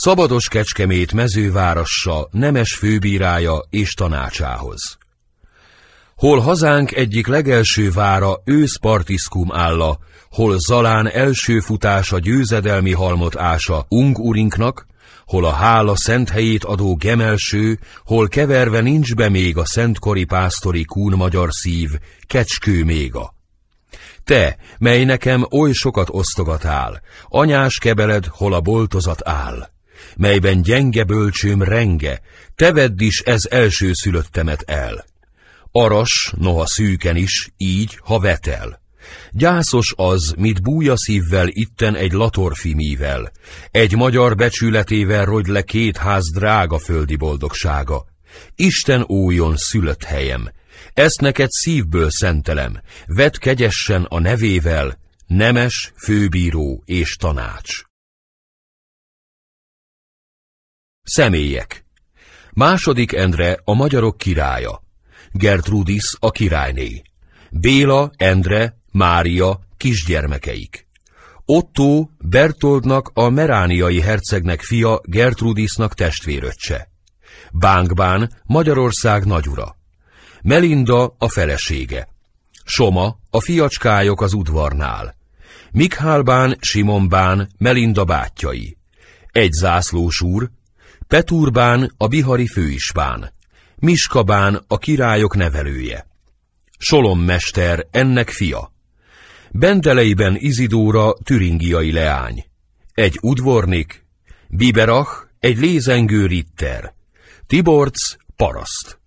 Szabados Kecskemét mezővárassa, nemes főbírája és tanácsához. Hol hazánk egyik legelső vára őszpartiszkum álla, hol Zalán első futása győzedelmi halmot ása Ungurinknak, hol a hála szent helyét adó gemelső, hol keverve nincs be még a szentkori pásztori kún magyar szív, kecskő méga. Te, mely nekem oly sokat osztogatál, anyás kebeled, hol a boltozat áll melyben gyenge bölcsőm renge, te vedd is ez első szülöttemet el. Aras, noha szűken is, így, ha vetel. Gyászos az, mit búja szívvel itten egy latorfimível, egy magyar becsületével rogy le két ház drága földi boldogsága. Isten újon szülött helyem, ezt neked szívből szentelem, vedd kegyessen a nevével, nemes, főbíró és tanács. Személyek Második Endre a magyarok királya, Gertrudis a királyné, Béla, Endre, Mária kisgyermekeik. Otto Bertoldnak a merániai hercegnek fia Gertrudisnak testvéröccse. Bánkbán Magyarország nagyura. Melinda a felesége. Soma a fiacskályok az udvarnál. Mikhálbán, Simonbán, Melinda bátyjai. Egy zászlós úr, Peturbán a bihari főispán, Miskabán a királyok nevelője, mester ennek fia, Bendeleiben Izidóra türingiai leány, egy udvornik, Biberach egy lézengő ritter, Tiborc paraszt.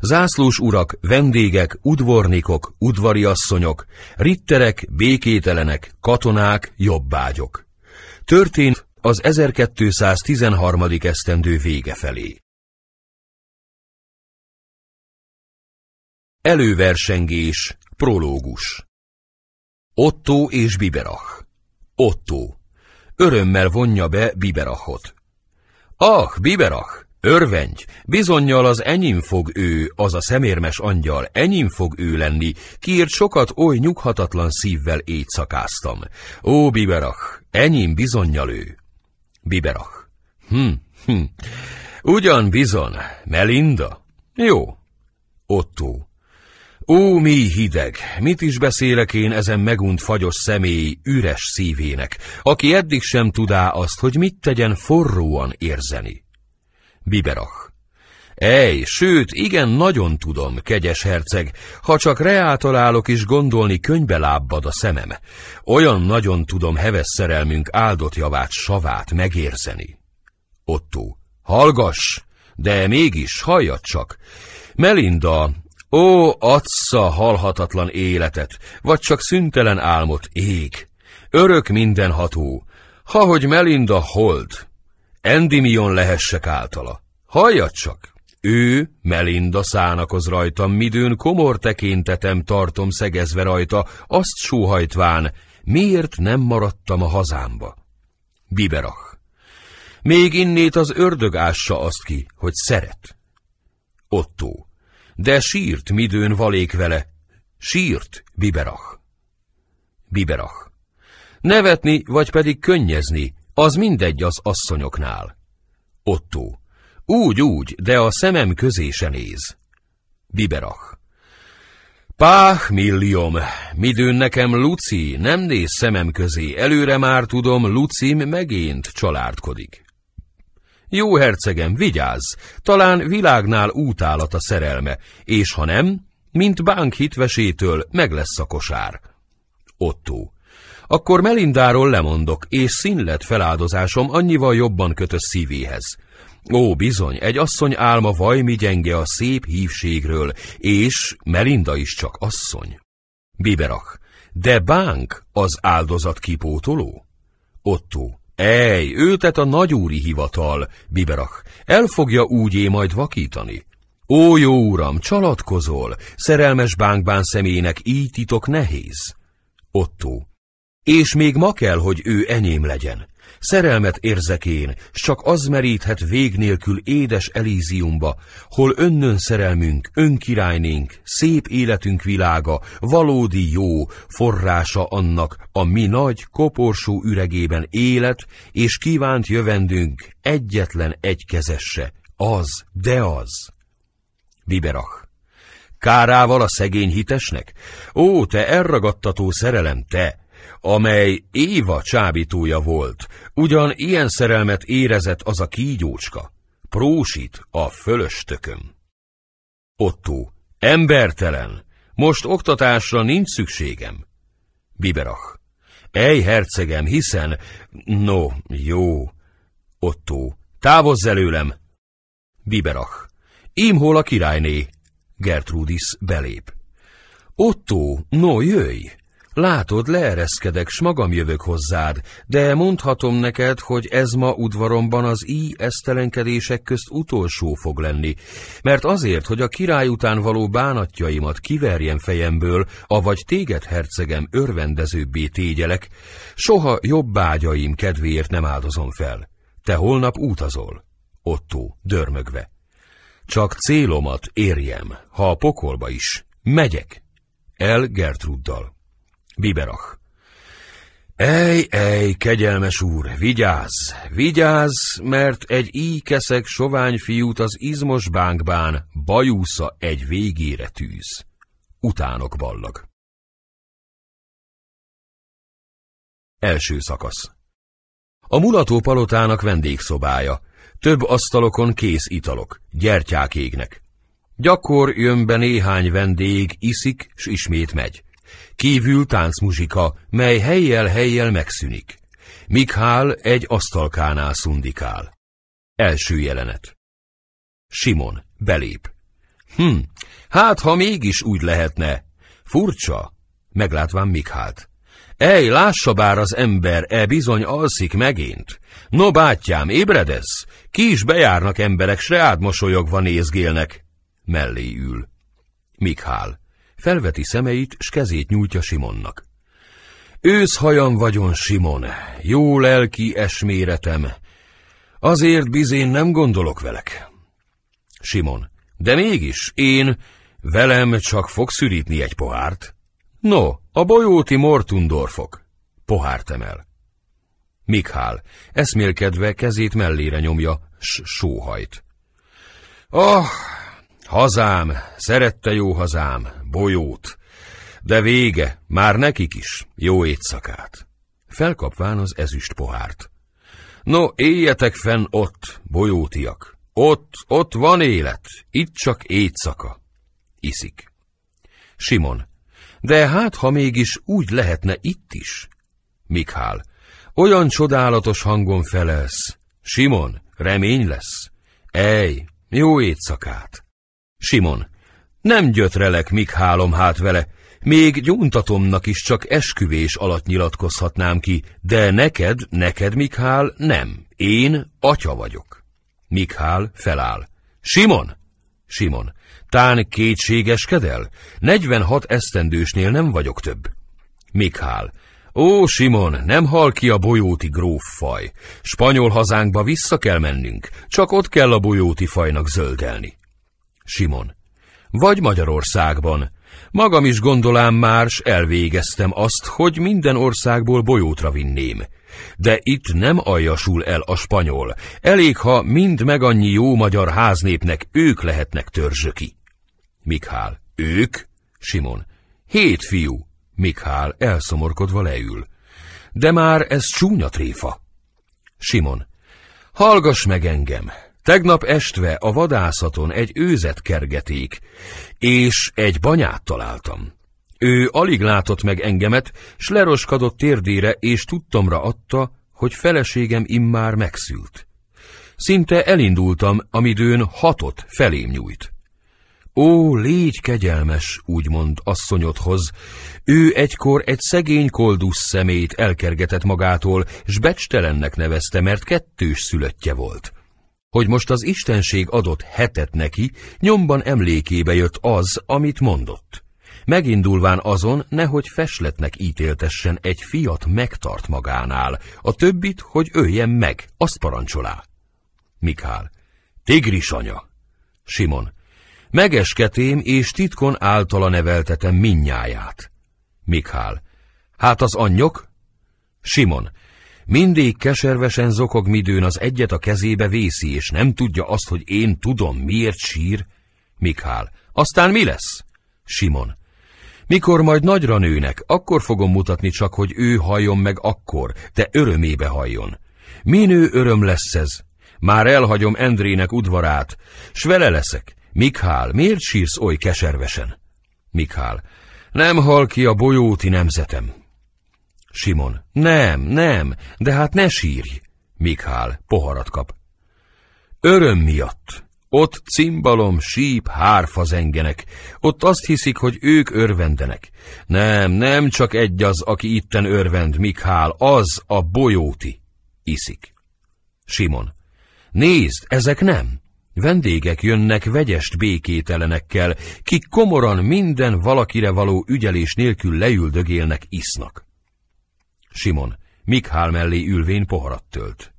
Zászlós urak, vendégek, udvornikok, udvariasszonyok, ritterek, békételenek, katonák, jobbágyok. Történt az 1213. esztendő vége felé. Előversengés, prológus Otto és Biberach Otto Örömmel vonja be Biberachot. Ah, Biberach, örvendj! bizonyal az enyém fog ő, az a szemérmes angyal, enyém fog ő lenni, kiért sokat oly nyughatatlan szívvel éjszakáztam. Ó, Biberach, enyém bizonyal ő. Biberach. Hm, hm. Ugyan bizon, Melinda? Jó. Otto. Ó, mi hideg! Mit is beszélek én ezen megunt fagyos személy üres szívének, aki eddig sem tudá azt, hogy mit tegyen forróan érzeni. Biberach. Ej, sőt, igen, nagyon tudom, kegyes herceg, ha csak reáltalálok is gondolni könybe lábbad a szemem. Olyan nagyon tudom heves szerelmünk áldott javát, savát megérzeni. Otto, hallgass, de mégis halljad csak. Melinda, ó, adsza halhatatlan életet, vagy csak szüntelen álmot ég. Örök mindenható, hogy Melinda hold, endimion lehessek általa. Halljad csak! Ő, Melinda szánakoz rajtam, midőn komor tekintetem tartom szegezve rajta, azt sóhajtván, miért nem maradtam a hazámba. Biberach. Még innét az ördög ássa azt ki, hogy szeret. Otto. De sírt, midőn valék vele. Sírt, Biberach. Biberach. Nevetni, vagy pedig könnyezni, az mindegy az asszonyoknál. Otto. Úgy, úgy, de a szemem közé se néz. Biberach. Páh, milliom, midőn nekem Luci, nem néz szemem közé, előre már tudom, Lucim megint csalárdkodik. Jó hercegem, vigyázz, talán világnál útálat a szerelme, és ha nem, mint bánk hitvesétől meg lesz a kosár. Otto. Akkor Melindáról lemondok, és színlet feláldozásom annyival jobban kötöz szívéhez. Ó, bizony, egy asszony álma vajmi gyenge a szép hívségről, és Melinda is csak asszony. Biberach, de bánk az áldozat kipótoló? Otto, ej, őtet a nagyúri hivatal, Biberach, el fogja úgyé majd vakítani. Ó, jó uram, csalatkozol, szerelmes bánkbán személynek így titok nehéz. Otto, és még ma kell, hogy ő enyém legyen. Szerelmet érzek én, s csak az meríthet vég nélkül édes Elíziumba, hol önnön szerelmünk, önkirálynénk, szép életünk világa, valódi jó, forrása annak a mi nagy, koporsó üregében élet, és kívánt jövendünk egyetlen egykezesse, az, de az. Biberach Kárával a szegény hitesnek? Ó, te elragadtató szerelem, te! amely Éva csábítója volt, ugyan ilyen szerelmet érezett az a kígyócska, prósít a fölöstökön. Ottó, embertelen, most oktatásra nincs szükségem. Biberach, ej hercegem, hiszen, no, jó. Ottó, távozz előlem. Biberach, imhol a királyné. Gertrudis belép. Ottó, no, jöjj! Látod, leereszkedek, s magam jövök hozzád, de mondhatom neked, hogy ez ma udvaromban az íj esztelenkedések közt utolsó fog lenni, mert azért, hogy a király után való bánatjaimat kiverjem fejemből, avagy téged, hercegem, örvendezőbbé tégyelek, soha jobb ágyaim kedvéért nem áldozom fel. Te holnap utazol. Otto, dörmögve. Csak célomat érjem, ha a pokolba is. Megyek. El Gertruddal. Biberach. Ej, ej, kegyelmes úr, vigyázz, vigyázz, mert egy íkeszeg sovány fiút az izmos bánkbán bajúsza egy végére tűz. Utánok ballag. Első szakasz A mulató palotának vendégszobája. Több asztalokon kész italok, gyertyák égnek. Gyakor jön be néhány vendég, iszik, s ismét megy. Kívül táncmuzsika, mely helyjel-helyjel megszűnik. Mikhál egy asztalkánál szundikál. Első jelenet. Simon belép. Hm, hát ha mégis úgy lehetne. Furcsa, meglátván Mikhált. Ej, lássa bár az ember, e bizony alszik megint. No, bátyám, ébredesz? Ki is bejárnak emberek, s reád mosolyogva nézgélnek. Mellé ül. Mikhál felveti szemeit, s kezét nyújtja Simonnak. Ősz hajam vagyon, Simon, jó lelki esméretem, azért bizén nem gondolok velek. Simon, de mégis én, velem csak fog szürítni egy pohárt. No, a bolyóti Mortundorfok. Pohárt emel. Mikhál, eszmélkedve kezét mellére nyomja, s sóhajt. Ah, Hazám, szerette jó hazám, bolyót, de vége, már nekik is, jó éjszakát. Felkapván az ezüst pohárt. No, éljetek fenn ott, bolyótiak, ott, ott van élet, itt csak éjszaka. Iszik. Simon, de hát, ha mégis úgy lehetne itt is. Mikhál, olyan csodálatos hangon felelsz. Simon, remény lesz. Ej, jó éjszakát! Simon, nem gyötrelek, mik hálom hát vele, még gyóntatomnak is csak esküvés alatt nyilatkozhatnám ki, de neked, neked, Mikhál, nem. Én atya vagyok. Mikhál feláll. Simon! Simon, tán kétségeskedel? 46 esztendősnél nem vagyok több. Mikhál, Ó, Simon, nem hal ki a bolyóti gróffaj. Spanyol hazánkba vissza kell mennünk, csak ott kell a bolyóti fajnak zöldelni. Simon. Vagy Magyarországban. Magam is gondolám már, s elvégeztem azt, hogy minden országból bolyótra vinném. De itt nem aljasul el a spanyol. Elég, ha mind meg annyi jó magyar háznépnek ők lehetnek törzsöki. Mikhál. Ők? Simon. Hét fiú. Mikhál elszomorkodva leül. De már ez csúnya tréfa. Simon. Hallgass meg engem, Tegnap este a vadászaton egy őzet kergeték, és egy banyát találtam. Ő alig látott meg engemet, s leroskadott térdére, és tudtamra adta, hogy feleségem immár megszült. Szinte elindultam, amidőn hatot felém nyújt. Ó, légy kegyelmes, úgymond asszonyodhoz. Ő egykor egy szegény koldus szemét elkergetett magától, s becstelennek nevezte, mert kettős szülöttje volt hogy most az Istenség adott hetet neki, nyomban emlékébe jött az, amit mondott. Megindulván azon, nehogy fesletnek ítéltessen egy fiat megtart magánál, a többit, hogy öljen meg, azt parancsolá. Mikál. Tigris anya. Simon. Megesketém és titkon általa neveltetem minnyáját. Mikál. Hát az anyok? Simon. Mindig keservesen zokog, midőn az egyet a kezébe vészi, és nem tudja azt, hogy én tudom, miért sír. Mikhál. Aztán mi lesz? Simon. Mikor majd nagyra nőnek, akkor fogom mutatni csak, hogy ő halljon meg akkor, te örömébe halljon. Minő öröm lesz ez. Már elhagyom Endrének udvarát, s vele leszek. Mikhál, miért sírsz oly keservesen? Mikhál, nem hal ki a bolyóti nemzetem. Simon. Nem, nem, de hát ne sírj. Mikhál poharat kap. Öröm miatt. Ott cimbalom, síp, hárfa zengenek. Ott azt hiszik, hogy ők örvendenek. Nem, nem csak egy az, aki itten örvend, Mikhál, az a bolyóti. Iszik. Simon. Nézd, ezek nem. Vendégek jönnek vegyest békételenekkel, kik komoran minden valakire való ügyelés nélkül leüldögélnek, isznak. Simon, Mikhál mellé ülvén poharat tölt.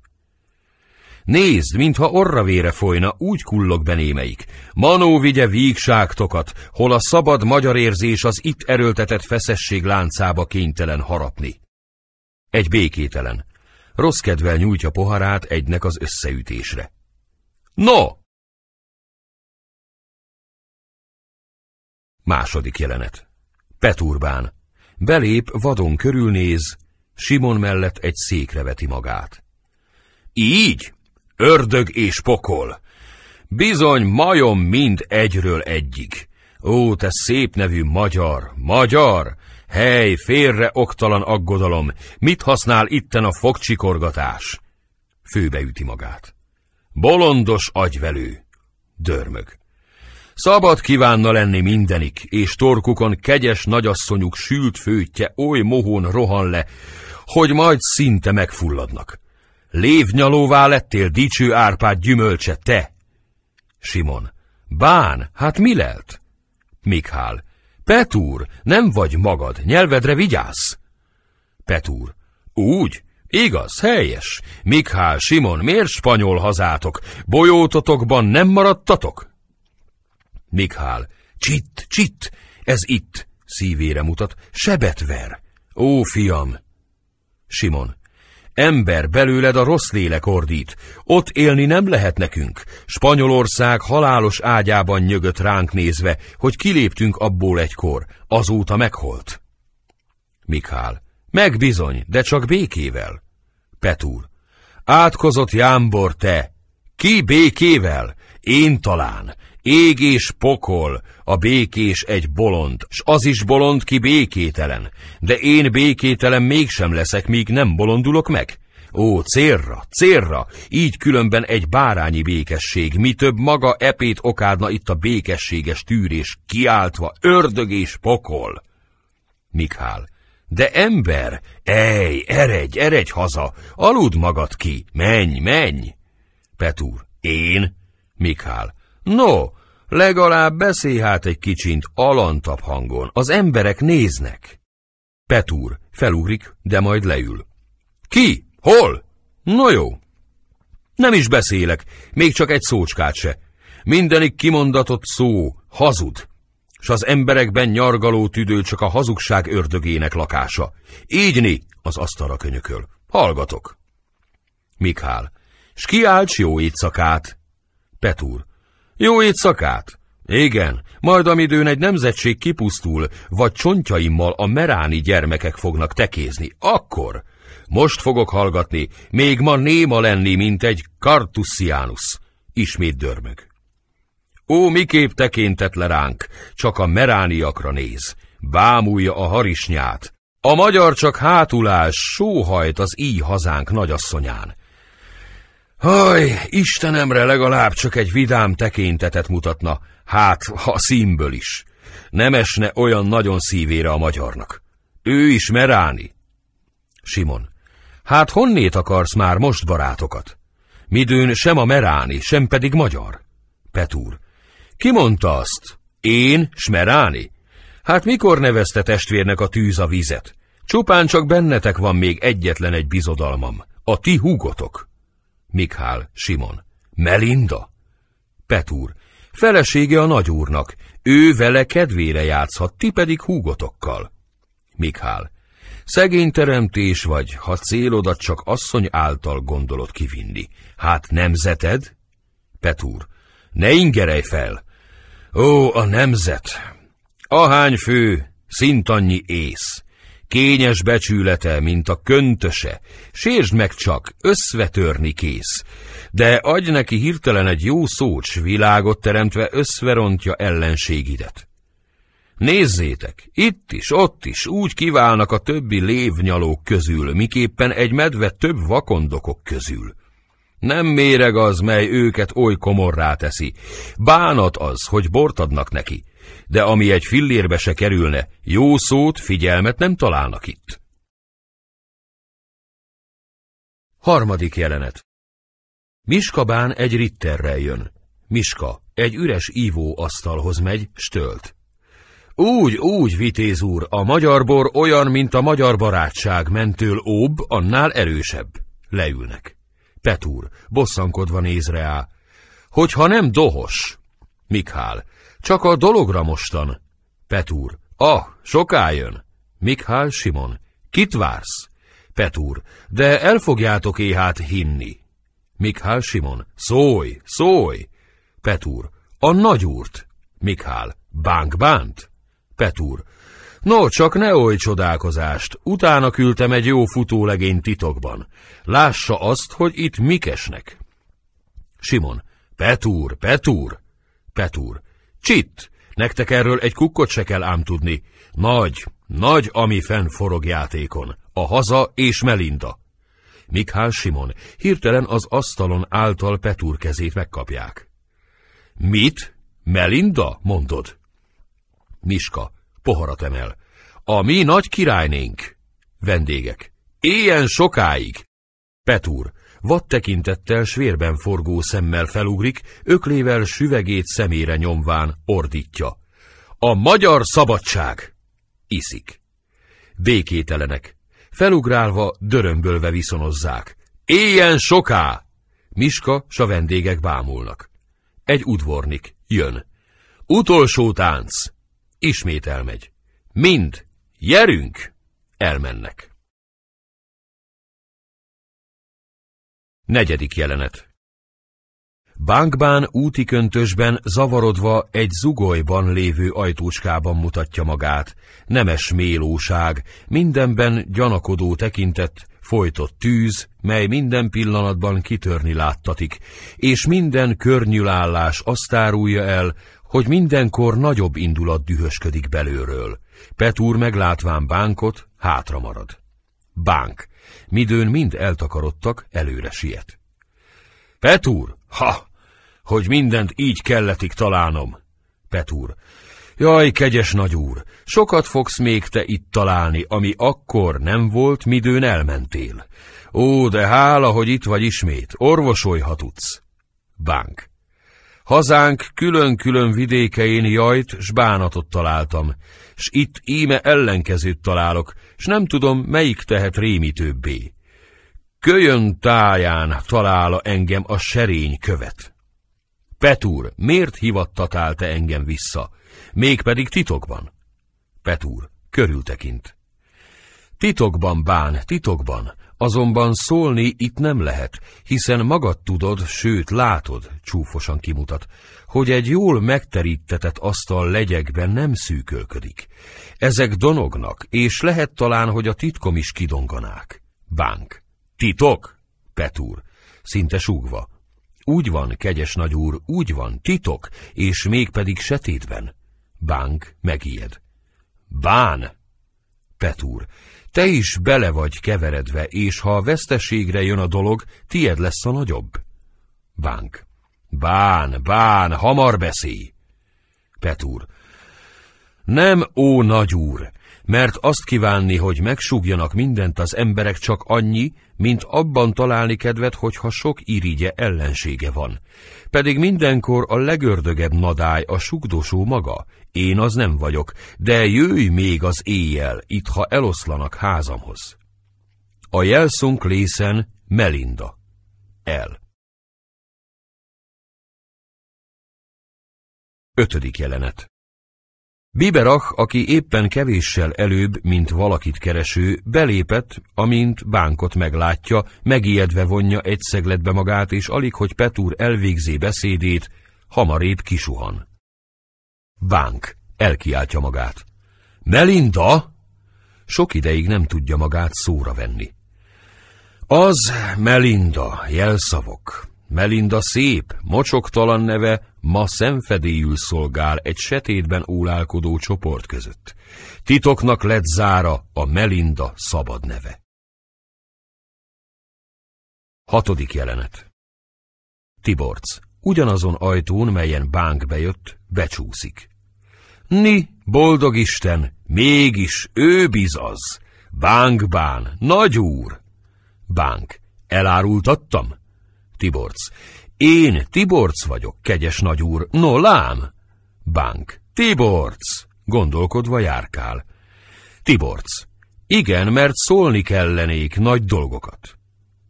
Nézd, mintha orra vére folyna, úgy kullog be némelyik. Manó vigye vígságtokat, hol a szabad magyar érzés az itt erőltetett feszesség láncába kénytelen harapni. Egy békételen. Rossz kedvel nyújtja poharát egynek az összeütésre. No! Második jelenet. Peturbán. Belép, vadon körülnéz, Simon mellett egy székre veti magát. Így? Ördög és pokol! Bizony, majom mind egyről egyik. Ó, te szép nevű magyar, magyar! Hely, félre oktalan aggodalom, mit használ itten a fogcsikorgatás? Főbeüti magát. Bolondos agyvelő, dörmög. Szabad kívánna lenni mindenik, és torkukon kegyes nagyasszonyuk sült főtje oly mohón rohan le, hogy majd szinte megfulladnak. Lévnyalóvá lettél dicső árpád gyümölcse, te! Simon. Bán, hát mi lelt? Mikhál. Petúr, nem vagy magad, nyelvedre vigyázz! Petúr. Úgy? Igaz, helyes. Mikhál, Simon, miért spanyol hazátok? Bolyótotokban nem maradtatok? Mikhál, csitt, csitt, ez itt, szívére mutat, sebet ver. Ó, fiam! Simon, ember belőled a rossz lélek ordít, ott élni nem lehet nekünk. Spanyolország halálos ágyában nyögött ránk nézve, hogy kiléptünk abból egykor, azóta meghalt. Mikhál, megbizony, de csak békével. Petúr, átkozott jámbor te! Ki békével? Én talán. Ég és pokol, a békés egy bolond, s az is bolond, ki békételen, de én békételen mégsem leszek, míg nem bolondulok meg. Ó, célra, célra, így különben egy bárányi békesség, mi több maga epét okádna itt a békességes tűrés, kiáltva, ördög és pokol. Mikhál, de ember, ej, eredj, eredj haza, aludd magad ki, menj, menj. Petúr, én? Mikhál, No, legalább beszélj hát egy kicsint alantabb hangon, az emberek néznek. Petúr felugrik, de majd leül. Ki? Hol? No jó. Nem is beszélek, még csak egy szócskát se. Mindenik kimondatott szó, hazud. S az emberekben nyargaló tüdő csak a hazugság ördögének lakása. Ígyni, az asztalra könyököl. Hallgatok. Mikhál. S kiálts jó éjszakát. Petúr. Jó éjszakát! Igen, majd amidőn egy nemzetség kipusztul, vagy csontjaimmal a meráni gyermekek fognak tekézni, akkor... Most fogok hallgatni, még ma néma lenni, mint egy Cartusianus. Ismét dörmög. Ó, miképp tekintett le ránk, csak a merániakra néz, bámulja a harisnyát. A magyar csak hátulás, sóhajt az íj hazánk nagyasszonyán. Haj, Istenemre legalább csak egy vidám tekintetet mutatna, hát ha színből is. Nem esne olyan nagyon szívére a magyarnak. Ő is meráni. Simon. Hát honnét akarsz már most barátokat? Midőn sem a meráni, sem pedig magyar. Petúr. Ki mondta azt? Én, smeráni? Hát mikor nevezte testvérnek a tűz a vizet? Csupán csak bennetek van még egyetlen egy bizodalmam, a ti húgotok. Mikhál Simon. Melinda? Petúr. Felesége a nagyúrnak. Ő vele kedvére játszhat, ti pedig húgotokkal. Mikhál. Szegény teremtés vagy, ha célodat csak asszony által gondolod kivinni. Hát nemzeted? Petúr. Ne ingerej fel! Ó, a nemzet! Ahány fő, szintannyi ész! Kényes becsülete, mint a köntöse, sérd meg csak, összvetörni kész. De adj neki hirtelen egy jó szót, s világot teremtve összverontja ellenségidet. Nézzétek, itt is, ott is úgy kiválnak a többi lévnyalók közül, miképpen egy medve több vakondokok közül. Nem méreg az, mely őket oly komorrá teszi. Bánat az, hogy bort adnak neki de ami egy fillérbe se kerülne, jó szót, figyelmet nem találnak itt. Harmadik jelenet bán egy ritterrel jön. Miska egy üres ívó asztalhoz megy, stölt. Úgy, úgy, vitéz úr, a magyar bor olyan, mint a magyar barátság, mentől óbb, annál erősebb. Leülnek. Petúr, bosszankodva néz rá. Hogyha nem dohos. Mikhál, csak a dologra mostan. Petúr. Ah, soká jön. Mikhál Simon. Kit vársz? Petúr. De el fogjátok éhát hinni. Mikhál Simon. Szólj, szólj! Petúr. A nagyúrt. Mikhál. Bánk bánt? Petúr. No, csak ne oly csodálkozást, utána küldtem egy jó futólegény titokban. Lássa azt, hogy itt mikesnek. Simon. Petúr, Petúr. Petúr. Csitt! Nektek erről egy kukkot se kell ám tudni. Nagy, nagy, ami fenn forog játékon. A haza és Melinda. Mikhál Simon, hirtelen az asztalon által Petúr kezét megkapják. Mit? Melinda? mondod. Miska, poharat emel. A mi nagy királynénk. Vendégek. Éljen sokáig! Petúr, vad tekintettel svérben forgó szemmel felugrik, öklével süvegét szemére nyomván ordítja. A magyar szabadság! Iszik. Békételenek. Felugrálva, dörömbölve viszonozzák. Éljen soká! Miska s a vendégek bámulnak. Egy udvornik. Jön. Utolsó tánc. Ismét elmegy. Mind. Jerünk! Elmennek. Negyedik jelenet Bankbán úti köntösben zavarodva egy zugolyban lévő ajtócskában mutatja magát. Nemes mélóság, mindenben gyanakodó tekintet, folytott tűz, mely minden pillanatban kitörni láttatik, és minden környülállás azt árulja el, hogy mindenkor nagyobb indulat dühösködik belőről. Petúr meglátván bánkot, hátra marad. Bánk. Midőn mind eltakarodtak, előre siet. Petúr! Ha! Hogy mindent így kelletik találnom! Petúr! Jaj, kegyes nagyúr, sokat fogsz még te itt találni, ami akkor nem volt, midőn elmentél. Ó, de hála, hogy itt vagy ismét, ha tudsz. Bánk. Hazánk külön-külön vidékein jajt s bánatot találtam, s itt íme ellenkezőt találok, s nem tudom, melyik tehet rémítőbbé. Kölyön táján talála engem a serény követ. Petúr, miért hivattatál te engem vissza? Mégpedig titokban. Petúr, körültekint. Titokban, bán, titokban, Azonban szólni itt nem lehet, hiszen magad tudod, sőt látod, csúfosan kimutat, hogy egy jól megterítetett asztal legyekben nem szűkölködik. Ezek donognak, és lehet talán, hogy a titkom is kidonganák. Bánk. Titok? Petúr. Szinte súgva. Úgy van, kegyes nagy úr, úgy van, titok, és mégpedig setétben. Bánk megijed. Bán! Petúr. Te is bele vagy keveredve, és ha a veszteségre jön a dolog, tied lesz a nagyobb. Bánk. Bán, bán, hamar beszélj! Petúr. Nem, ó nagy úr, mert azt kívánni, hogy megsúgjanak mindent az emberek csak annyi, mint abban találni kedvet, hogyha sok irigye ellensége van. Pedig mindenkor a legördögebb nadály a sugdosó maga, én az nem vagyok, de jöjj még az éjjel, itt ha eloszlanak házamhoz. A jelszunk lészen Melinda. El. Ötödik jelenet Biberach, aki éppen kevéssel előbb, mint valakit kereső, belépett, amint bánkot meglátja, megijedve vonja egy szegletbe magát, és alig, hogy Petúr elvégzi beszédét, hamarébb kisuhan. Bánk elkiáltja magát. Melinda! Sok ideig nem tudja magát szóra venni. Az Melinda, jelszavok. Melinda szép, mocsoktalan neve, ma szenfedélyül szolgál egy setétben ólálkodó csoport között. Titoknak lett zára a Melinda szabad neve. Hatodik jelenet Tiborc ugyanazon ajtón, melyen bánk bejött, becsúszik. Ni, boldog Isten, mégis ő bizaz. Bánk bán, nagy úr! Bánk, elárultattam? Tiborc, én Tiborc vagyok, kegyes nagyúr, no lám! Bánk, Tiborc! Gondolkodva járkál. Tiborc, igen, mert szólni kellenék nagy dolgokat.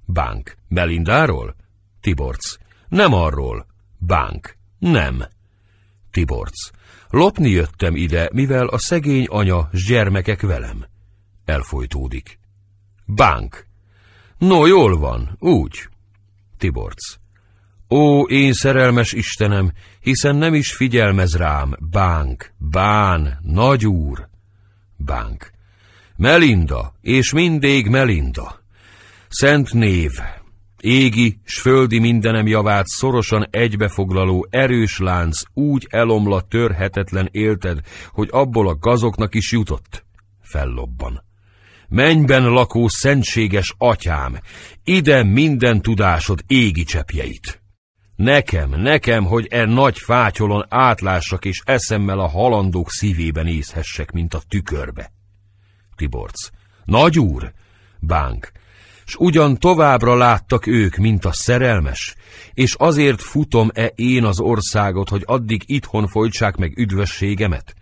Bánk, Melindáról? Tiborc, nem arról. Bánk, nem. Tiborc, lopni jöttem ide, mivel a szegény anya s gyermekek velem. Elfolytódik. Bánk, no jól van, úgy. Tiborc, Ó, én szerelmes Istenem, hiszen nem is figyelmez rám, bánk, bán, nagyúr, bánk. Melinda, és mindig Melinda. Szent név, égi s földi mindenem javát szorosan egybefoglaló erős lánc úgy elomla törhetetlen élted, hogy abból a gazoknak is jutott. Fellobban. Mennyben lakó szentséges atyám, ide minden tudásod égi csepjeit. Nekem, nekem, hogy e nagy fátyolon átlássak és eszemmel a halandók szívében észhessek, mint a tükörbe. Tiborc. Nagy úr! Bánk. S ugyan továbbra láttak ők, mint a szerelmes, és azért futom-e én az országot, hogy addig itthon folytsák meg üdvösségemet?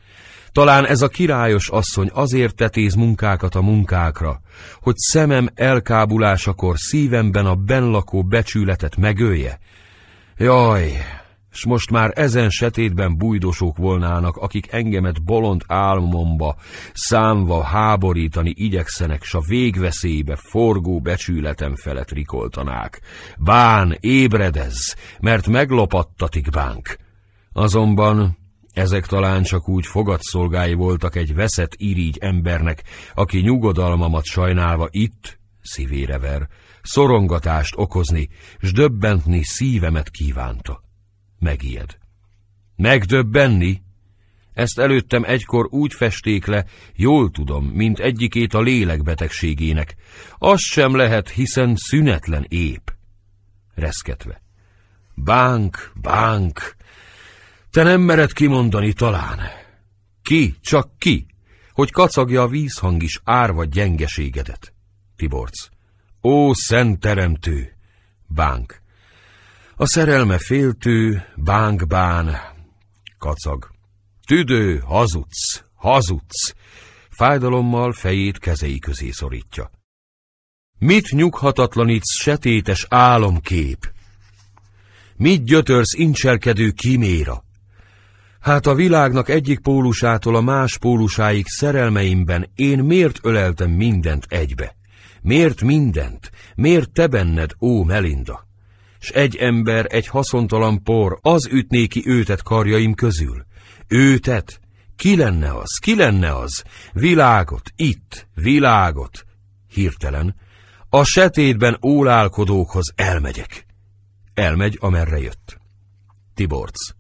Talán ez a királyos asszony azért tetéz munkákat a munkákra, hogy szemem elkábulásakor szívemben a benlakó becsületet megölje, Jaj, s most már ezen setétben bújdosók volnának, akik engemet bolond álmomba számva háborítani igyekszenek, s a végveszélybe forgó becsületem felett rikoltanák. Bán, ébredez, mert meglopattatik bánk. Azonban ezek talán csak úgy fogadszolgái voltak egy veszett irigy embernek, aki nyugodalmamat sajnálva itt szívére ver, szorongatást okozni, s döbbentni szívemet kívánta. Megijed. Megdöbbenni? Ezt előttem egykor úgy festék le, jól tudom, mint egyikét a lélekbetegségének. Azt sem lehet, hiszen szünetlen ép. Reszketve. Bánk, bánk, te nem mered kimondani talán. Ki, csak ki, hogy kacagja a vízhang is árva gyengeségedet. Tiborcs. Ó, szent teremtő! Bánk. A szerelme féltő, bán. kacag. Tüdő, hazudsz, hazudsz! Fájdalommal fejét kezei közé szorítja. Mit nyughatatlanítsz setétes álomkép? Mit gyötörsz incselkedő kiméra? Hát a világnak egyik pólusától a más pólusáig szerelmeimben én miért öleltem mindent egybe? Miért mindent? Miért te benned, ó Melinda? S egy ember, egy haszontalan por, az ütné ki őtet karjaim közül. Őtet? Ki lenne az? Ki lenne az? Világot, itt, világot. Hirtelen. A setétben ólálkodókhoz elmegyek. Elmegy, amerre jött. Tiborc.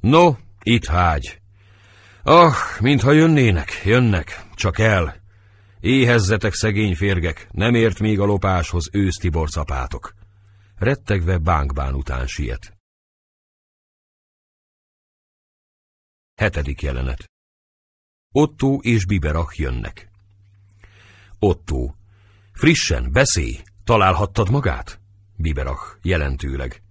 No, itt hágy. Ah, mintha jönnének, jönnek, csak el. Éhezzetek, szegény férgek, nem ért még a lopáshoz ősz Tibor Rettegve bánkbán után siet. Hetedik jelenet. Otto és Biberak jönnek. Otto. Frissen, beszélj! Találhattad magát? Biberak, jelentőleg.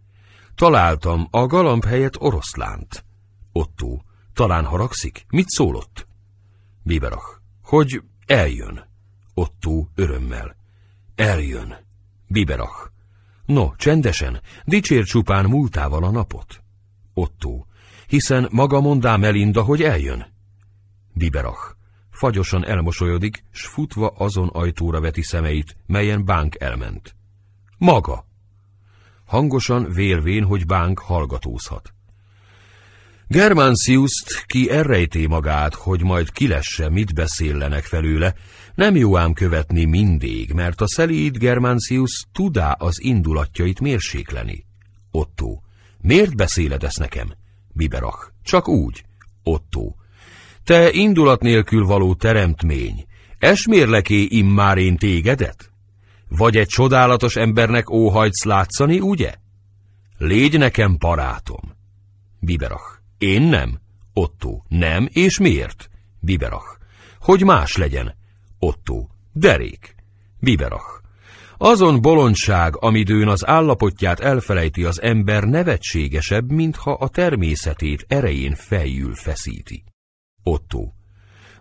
Találtam a galamb helyett oroszlánt. Otto. Talán haragszik? Mit szólott? Biberak. Hogy Eljön. Ottó örömmel. Eljön. Biberach. No, csendesen, dicsér csupán múltával a napot. Ottó. Hiszen maga mondá Melinda, hogy eljön. Biberach. Fagyosan elmosolyodik, s futva azon ajtóra veti szemeit, melyen Bánk elment. Maga! Hangosan vélvén, hogy Bánk hallgatózhat. Germánciuszt, ki elrejté magát, hogy majd kilesse, mit beszéllenek felőle, nem jó ám követni mindig, mert a szelíd Germánciusz tudá az indulatjait mérsékleni. Otto. Miért beszéled ezt nekem? Biberach. Csak úgy. Otto. Te indulat nélkül való teremtmény, esmérleké immár én tégedet? Vagy egy csodálatos embernek óhajtsz látszani, ugye? Légy nekem parátom. Biberach. Én nem. Otto. Nem, és miért? Biberach. Hogy más legyen. Otto. Derék. Biberach. Azon bolondság, amidőn az állapotját elfelejti az ember nevetségesebb, mintha a természetét erején fejül feszíti. Otto.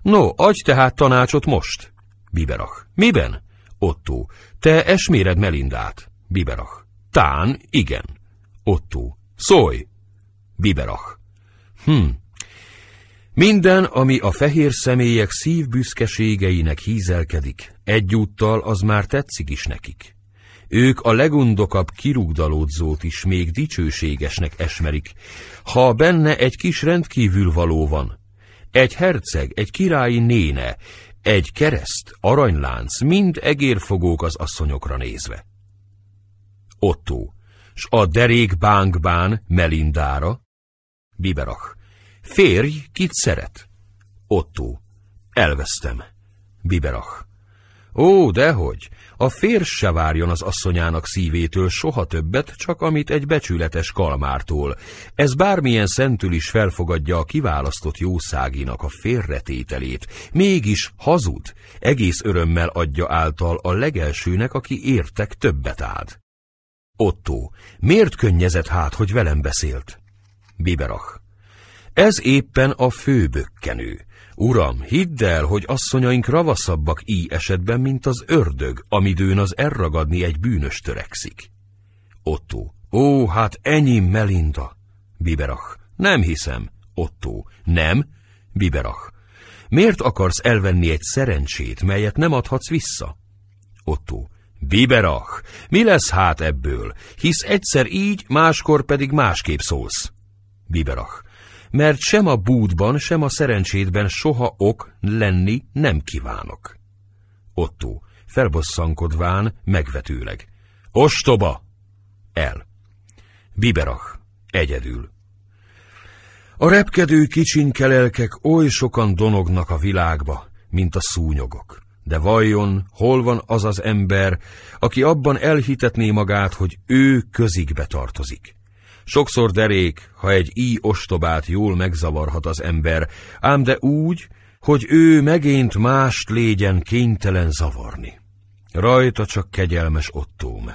No, adj tehát tanácsot most. Biberach. Miben? Otto. Te esméred Melindát. Biberach. Tán, igen. Otto. Szólj! Biberach. Hm. Minden, ami a fehér személyek szívbüszkeségeinek hízelkedik, egyúttal az már tetszik is nekik. Ők a legundokabb kirugdalódzót is még dicsőségesnek esmerik, ha benne egy kis rendkívül való van. Egy herceg, egy királyi néne, egy kereszt, aranylánc, mind egérfogók az asszonyokra nézve. Otto, s a derék bánkbán Melindára, Biberach. Férj, kit szeret? Otto. Elvesztem. Biberach. Ó, dehogy! A férj se várjon az asszonyának szívétől soha többet, csak amit egy becsületes kalmártól. Ez bármilyen szentül is felfogadja a kiválasztott jószáginak a férretételét. Mégis hazud, egész örömmel adja által a legelsőnek, aki értek többet áld. Otto, miért könnyezett hát, hogy velem beszélt? Biberach. Ez éppen a főbökkenő. Uram, hidd el, hogy asszonyaink ravaszabbak így esetben, mint az ördög, amidőn az elragadni egy bűnös törekszik. Otto. Ó, hát ennyi Melinda. Biberach. Nem hiszem. Otto. Nem. Biberach. Miért akarsz elvenni egy szerencsét, melyet nem adhatsz vissza? Otto. Biberach, mi lesz hát ebből? Hisz egyszer így, máskor pedig másképp szólsz. Biberach. Mert sem a bútban, sem a szerencsétben soha ok lenni nem kívánok. Otto, felbosszankodván, megvetőleg. Ostoba! El. Biberach, egyedül. A repkedő kicsinke lelkek oly sokan donognak a világba, mint a szúnyogok. De vajon hol van az az ember, aki abban elhitetné magát, hogy ő közigbe tartozik? Sokszor derék, ha egy íj ostobát jól megzavarhat az ember, ám de úgy, hogy ő megént mást légyen kénytelen zavarni. Rajta csak kegyelmes ottóm.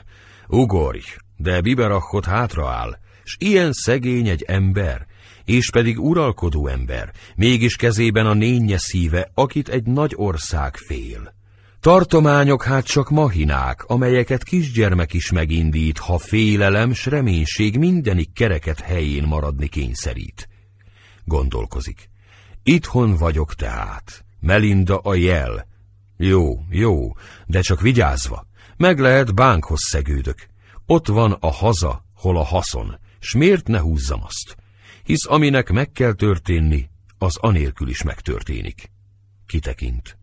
Ugorj, de biberakot hátraáll, s ilyen szegény egy ember, és pedig uralkodó ember, mégis kezében a nénye szíve, akit egy nagy ország fél. Tartományok hát csak mahinák, amelyeket kisgyermek is megindít, ha félelem s reménység mindenik kereket helyén maradni kényszerít. Gondolkozik. Itthon vagyok tehát. Melinda a jel. Jó, jó, de csak vigyázva. Meg lehet bánkhoz szegődök. Ott van a haza, hol a haszon, s miért ne húzzam azt? Hisz aminek meg kell történni, az anélkül is megtörténik. Kitekint.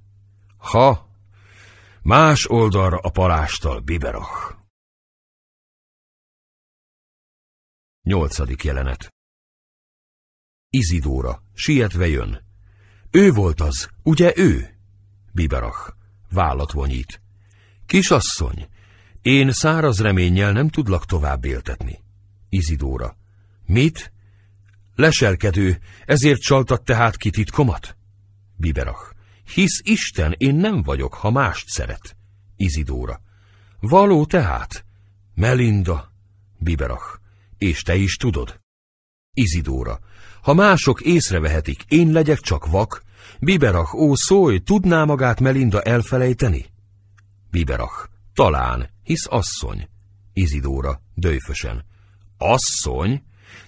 Ha, más oldalra a palástal Biberach. Nyolcadik jelenet Izidóra, sietve jön. Ő volt az, ugye ő? Biberach, vállat vonyít. Kisasszony, én száraz reménnyel nem tudlak tovább éltetni. Izidóra, mit? Leselkedő, ezért csaltad tehát ki titkomat? Biberach, Hisz Isten, én nem vagyok, ha mást szeret. Izidóra. Való tehát? Melinda. Biberach. És te is tudod? Izidóra. Ha mások észrevehetik, én legyek csak vak, Biberach, ó, szólj, tudná magát Melinda elfelejteni? Biberach. Talán, hisz asszony. Izidóra, dőfösen. Asszony?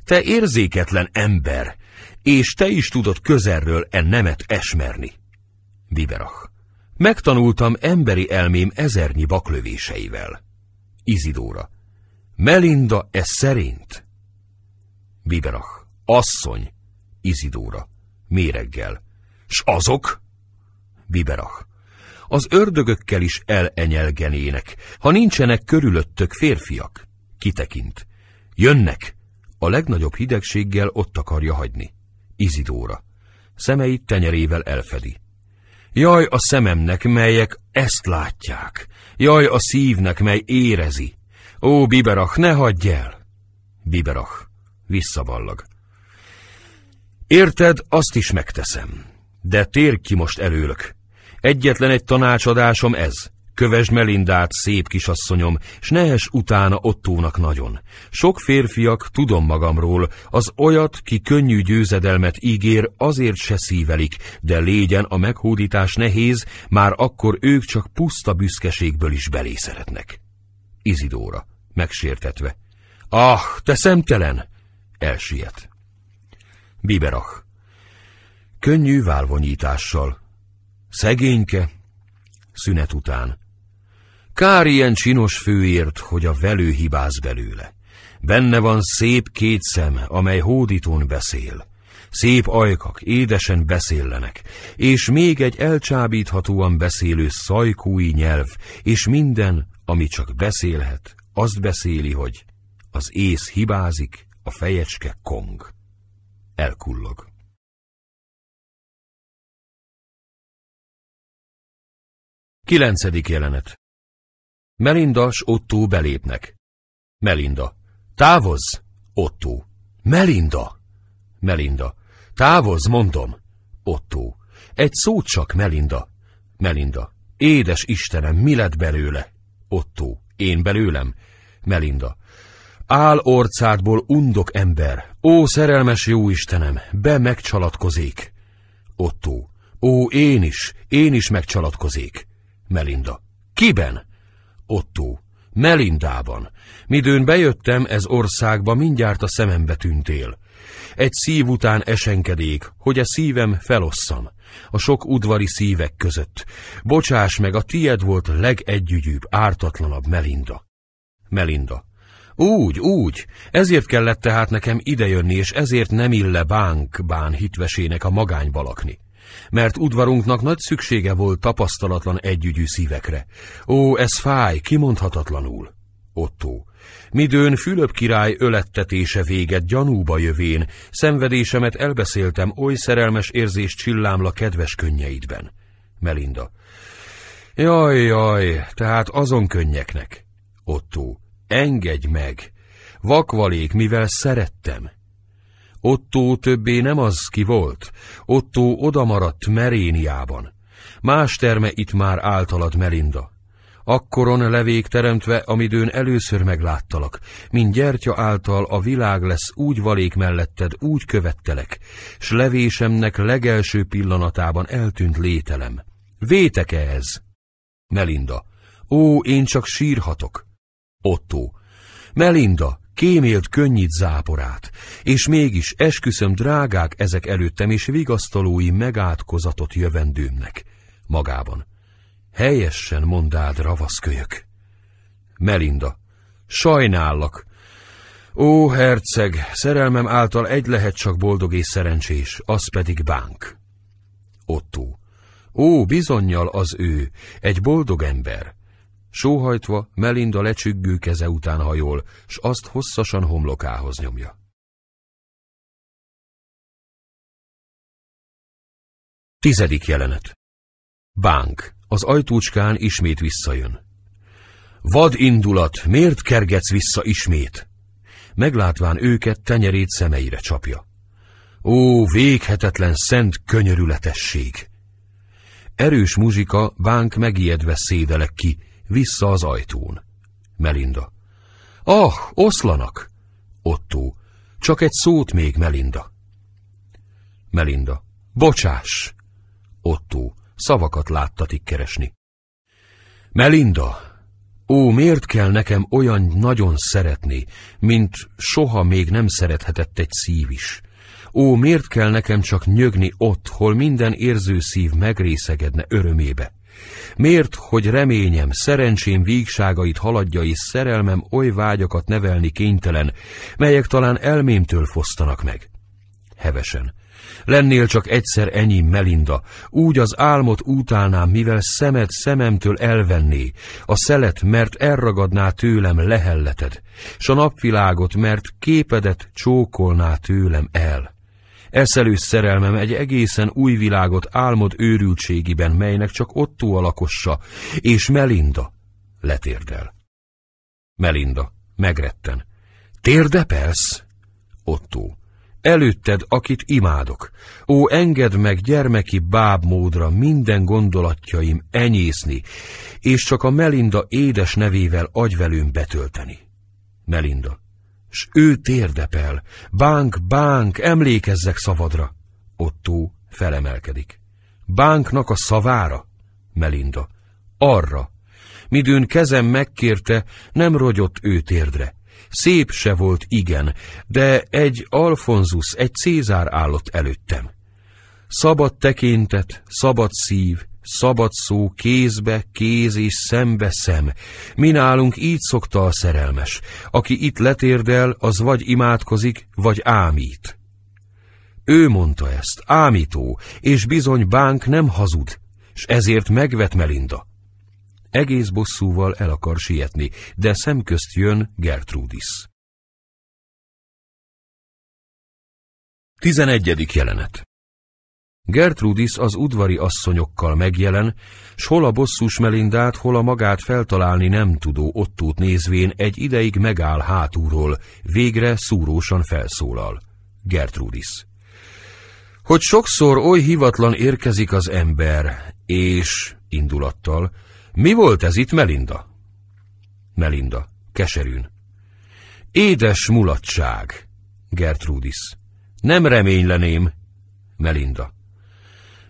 Te érzéketlen ember, és te is tudod közelről e nemet esmerni. Diberach. Megtanultam emberi elmém ezernyi baklövéseivel. Izidóra. Melinda, ez szerint? Biberach. Asszony. Izidóra. Méreggel. S azok? Biberach. Az ördögökkel is elenyelgenének, ha nincsenek körülöttök férfiak. Kitekint. Jönnek. A legnagyobb hidegséggel ott akarja hagyni. Izidóra. Szemeit tenyerével elfedi. Jaj a szememnek, melyek ezt látják! Jaj a szívnek, mely érezi! Ó, Biberach, ne hagyj el! Biberach, visszavallag. Érted, azt is megteszem, de térj ki most előlök. Egyetlen egy tanácsadásom ez. Kövesd Melindát, szép kisasszonyom, s nehes utána Ottónak nagyon. Sok férfiak, tudom magamról, az olyat, ki könnyű győzedelmet ígér, azért se szívelik, de légyen a meghódítás nehéz, már akkor ők csak puszta büszkeségből is belé szeretnek. Izidóra, megsértetve. Ah, te szemtelen! Elsiet. Biberach. Könnyű válvonyítással. Szegényke. Szünet után. Kár ilyen csinos főért, hogy a velő hibáz belőle. Benne van szép két szem, amely hódítón beszél. Szép ajkak, édesen beszélnek, és még egy elcsábíthatóan beszélő szajkúi nyelv, és minden, ami csak beszélhet, azt beszéli, hogy az ész hibázik, a fejecske kong. Elkullog. Kilencedik jelenet Melinda s Otto belépnek. Melinda. Távozz! Otto. Melinda! Melinda. Távozz, mondom! Otto. Egy szót csak, Melinda. Melinda. Édes Istenem, mi lett belőle? Otto. Én belőlem? Melinda. Áll orcádból undok ember. Ó, szerelmes jó Istenem, be megcsalatkozik. Otto. Ó, én is, én is megcsalatkozik. Melinda. Kiben? Otto, Melindában. Midőn bejöttem, ez országba mindjárt a szemembe tűntél. Egy szív után esenkedék, hogy a szívem felosszam. A sok udvari szívek között. Bocsáss meg, a tied volt legegyügyűbb, ártatlanabb Melinda. Melinda. Úgy, úgy. Ezért kellett tehát nekem idejönni, és ezért nem ille bánk bán hitvesének a magányba lakni mert udvarunknak nagy szüksége volt tapasztalatlan együgyű szívekre. Ó, ez fáj, kimondhatatlanul! Otto. Midőn Fülöp király ölettetése véget gyanúba jövén, szenvedésemet elbeszéltem, oly szerelmes érzés csillámla kedves könnyeidben. Melinda. Jaj, jaj, tehát azon könnyeknek. Otto. Engedj meg! Vakvalék, mivel szerettem. Ottó többé nem az ki volt, Ottó odamaradt Meréniában. Más terme itt már általad Melinda. Akkoron levég teremtve, amidőn először megláttalak, mint gyertya által a világ lesz, úgy valék melletted, úgy követtelek, s levésemnek legelső pillanatában eltűnt lételem. Vétek-e ez? Melinda. Ó, én csak sírhatok. Otto. Melinda, kémélt könnyít záporát, és mégis esküszöm drágák ezek előttem, és vigasztalói megátkozatot jövendőmnek. Magában. Helyesen mondád, ravaszkölyök. Melinda. Sajnállak. Ó, herceg, szerelmem által egy lehet csak boldog és szerencsés, az pedig bánk. Ottó, Ó, bizonyal az ő, egy boldog ember. Sóhajtva Melinda lecsüggő keze után hajol, s azt hosszasan homlokához nyomja. Tizedik jelenet. Bánk. Az ajtócskán ismét visszajön. Vad indulat, miért kergetsz vissza ismét? Meglátván őket, tenyerét szemeire csapja. Ó, véghetetlen szent könyörületesség! Erős muzsika, bánk megijedve szédelek ki, vissza az ajtón. Melinda. Ah, oszlanak! Otto. Csak egy szót még, Melinda. Melinda. Bocsás! Otto. Szavakat láttatik keresni. Melinda! Ó, miért kell nekem olyan nagyon szeretni, mint soha még nem szerethetett egy szív is? Ó, miért kell nekem csak nyögni ott, hol minden érző szív megrészegedne örömébe? Miért, hogy reményem, szerencsém vígságait haladja és szerelmem oly vágyakat nevelni kénytelen, melyek talán elmémtől fosztanak meg? Hevesen. Lennél csak egyszer enyém, Melinda, úgy az álmot utálnám, mivel szemed szememtől elvenné, a szelet, mert elragadná tőlem lehelleted, s a napvilágot, mert képedet csókolná tőlem el. Eszelős szerelmem egy egészen új világot álmod őrültségiben, melynek csak Otto a lakossa, és Melinda letérdel. Melinda megretten. Térdepelsz? Otto. Előtted, akit imádok. Ó, engedd meg gyermeki bábmódra minden gondolatjaim enyészni, és csak a Melinda édes nevével agyvelőm betölteni. Melinda s ő térdepel. Bánk, bánk, emlékezzek szavadra. Ottó felemelkedik. Bánknak a szavára? Melinda. Arra. Midőn kezem megkérte, nem rogyott ő térdre. Szép se volt, igen, de egy Alfonzus, egy Cézár állott előttem. Szabad tekintet, szabad szív, szabad szó kézbe, kéz és szembe szem. Mi nálunk így szokta a szerelmes. Aki itt letérdel, az vagy imádkozik, vagy ámít. Ő mondta ezt, ámító, és bizony bánk nem hazud, s ezért megvet Melinda. Egész bosszúval el akar sietni, de szemközt jön Gertrudis. 11. jelenet Gertrudis az udvari asszonyokkal megjelen, s hol a bosszus Melindát, hol a magát feltalálni nem tudó ottút nézvén egy ideig megáll hátulról, végre szúrósan felszólal. Gertrudis. Hogy sokszor oly hivatlan érkezik az ember, és indulattal, mi volt ez itt, Melinda? Melinda, keserűn. Édes mulatság, Gertrudis. Nem reményleném, Melinda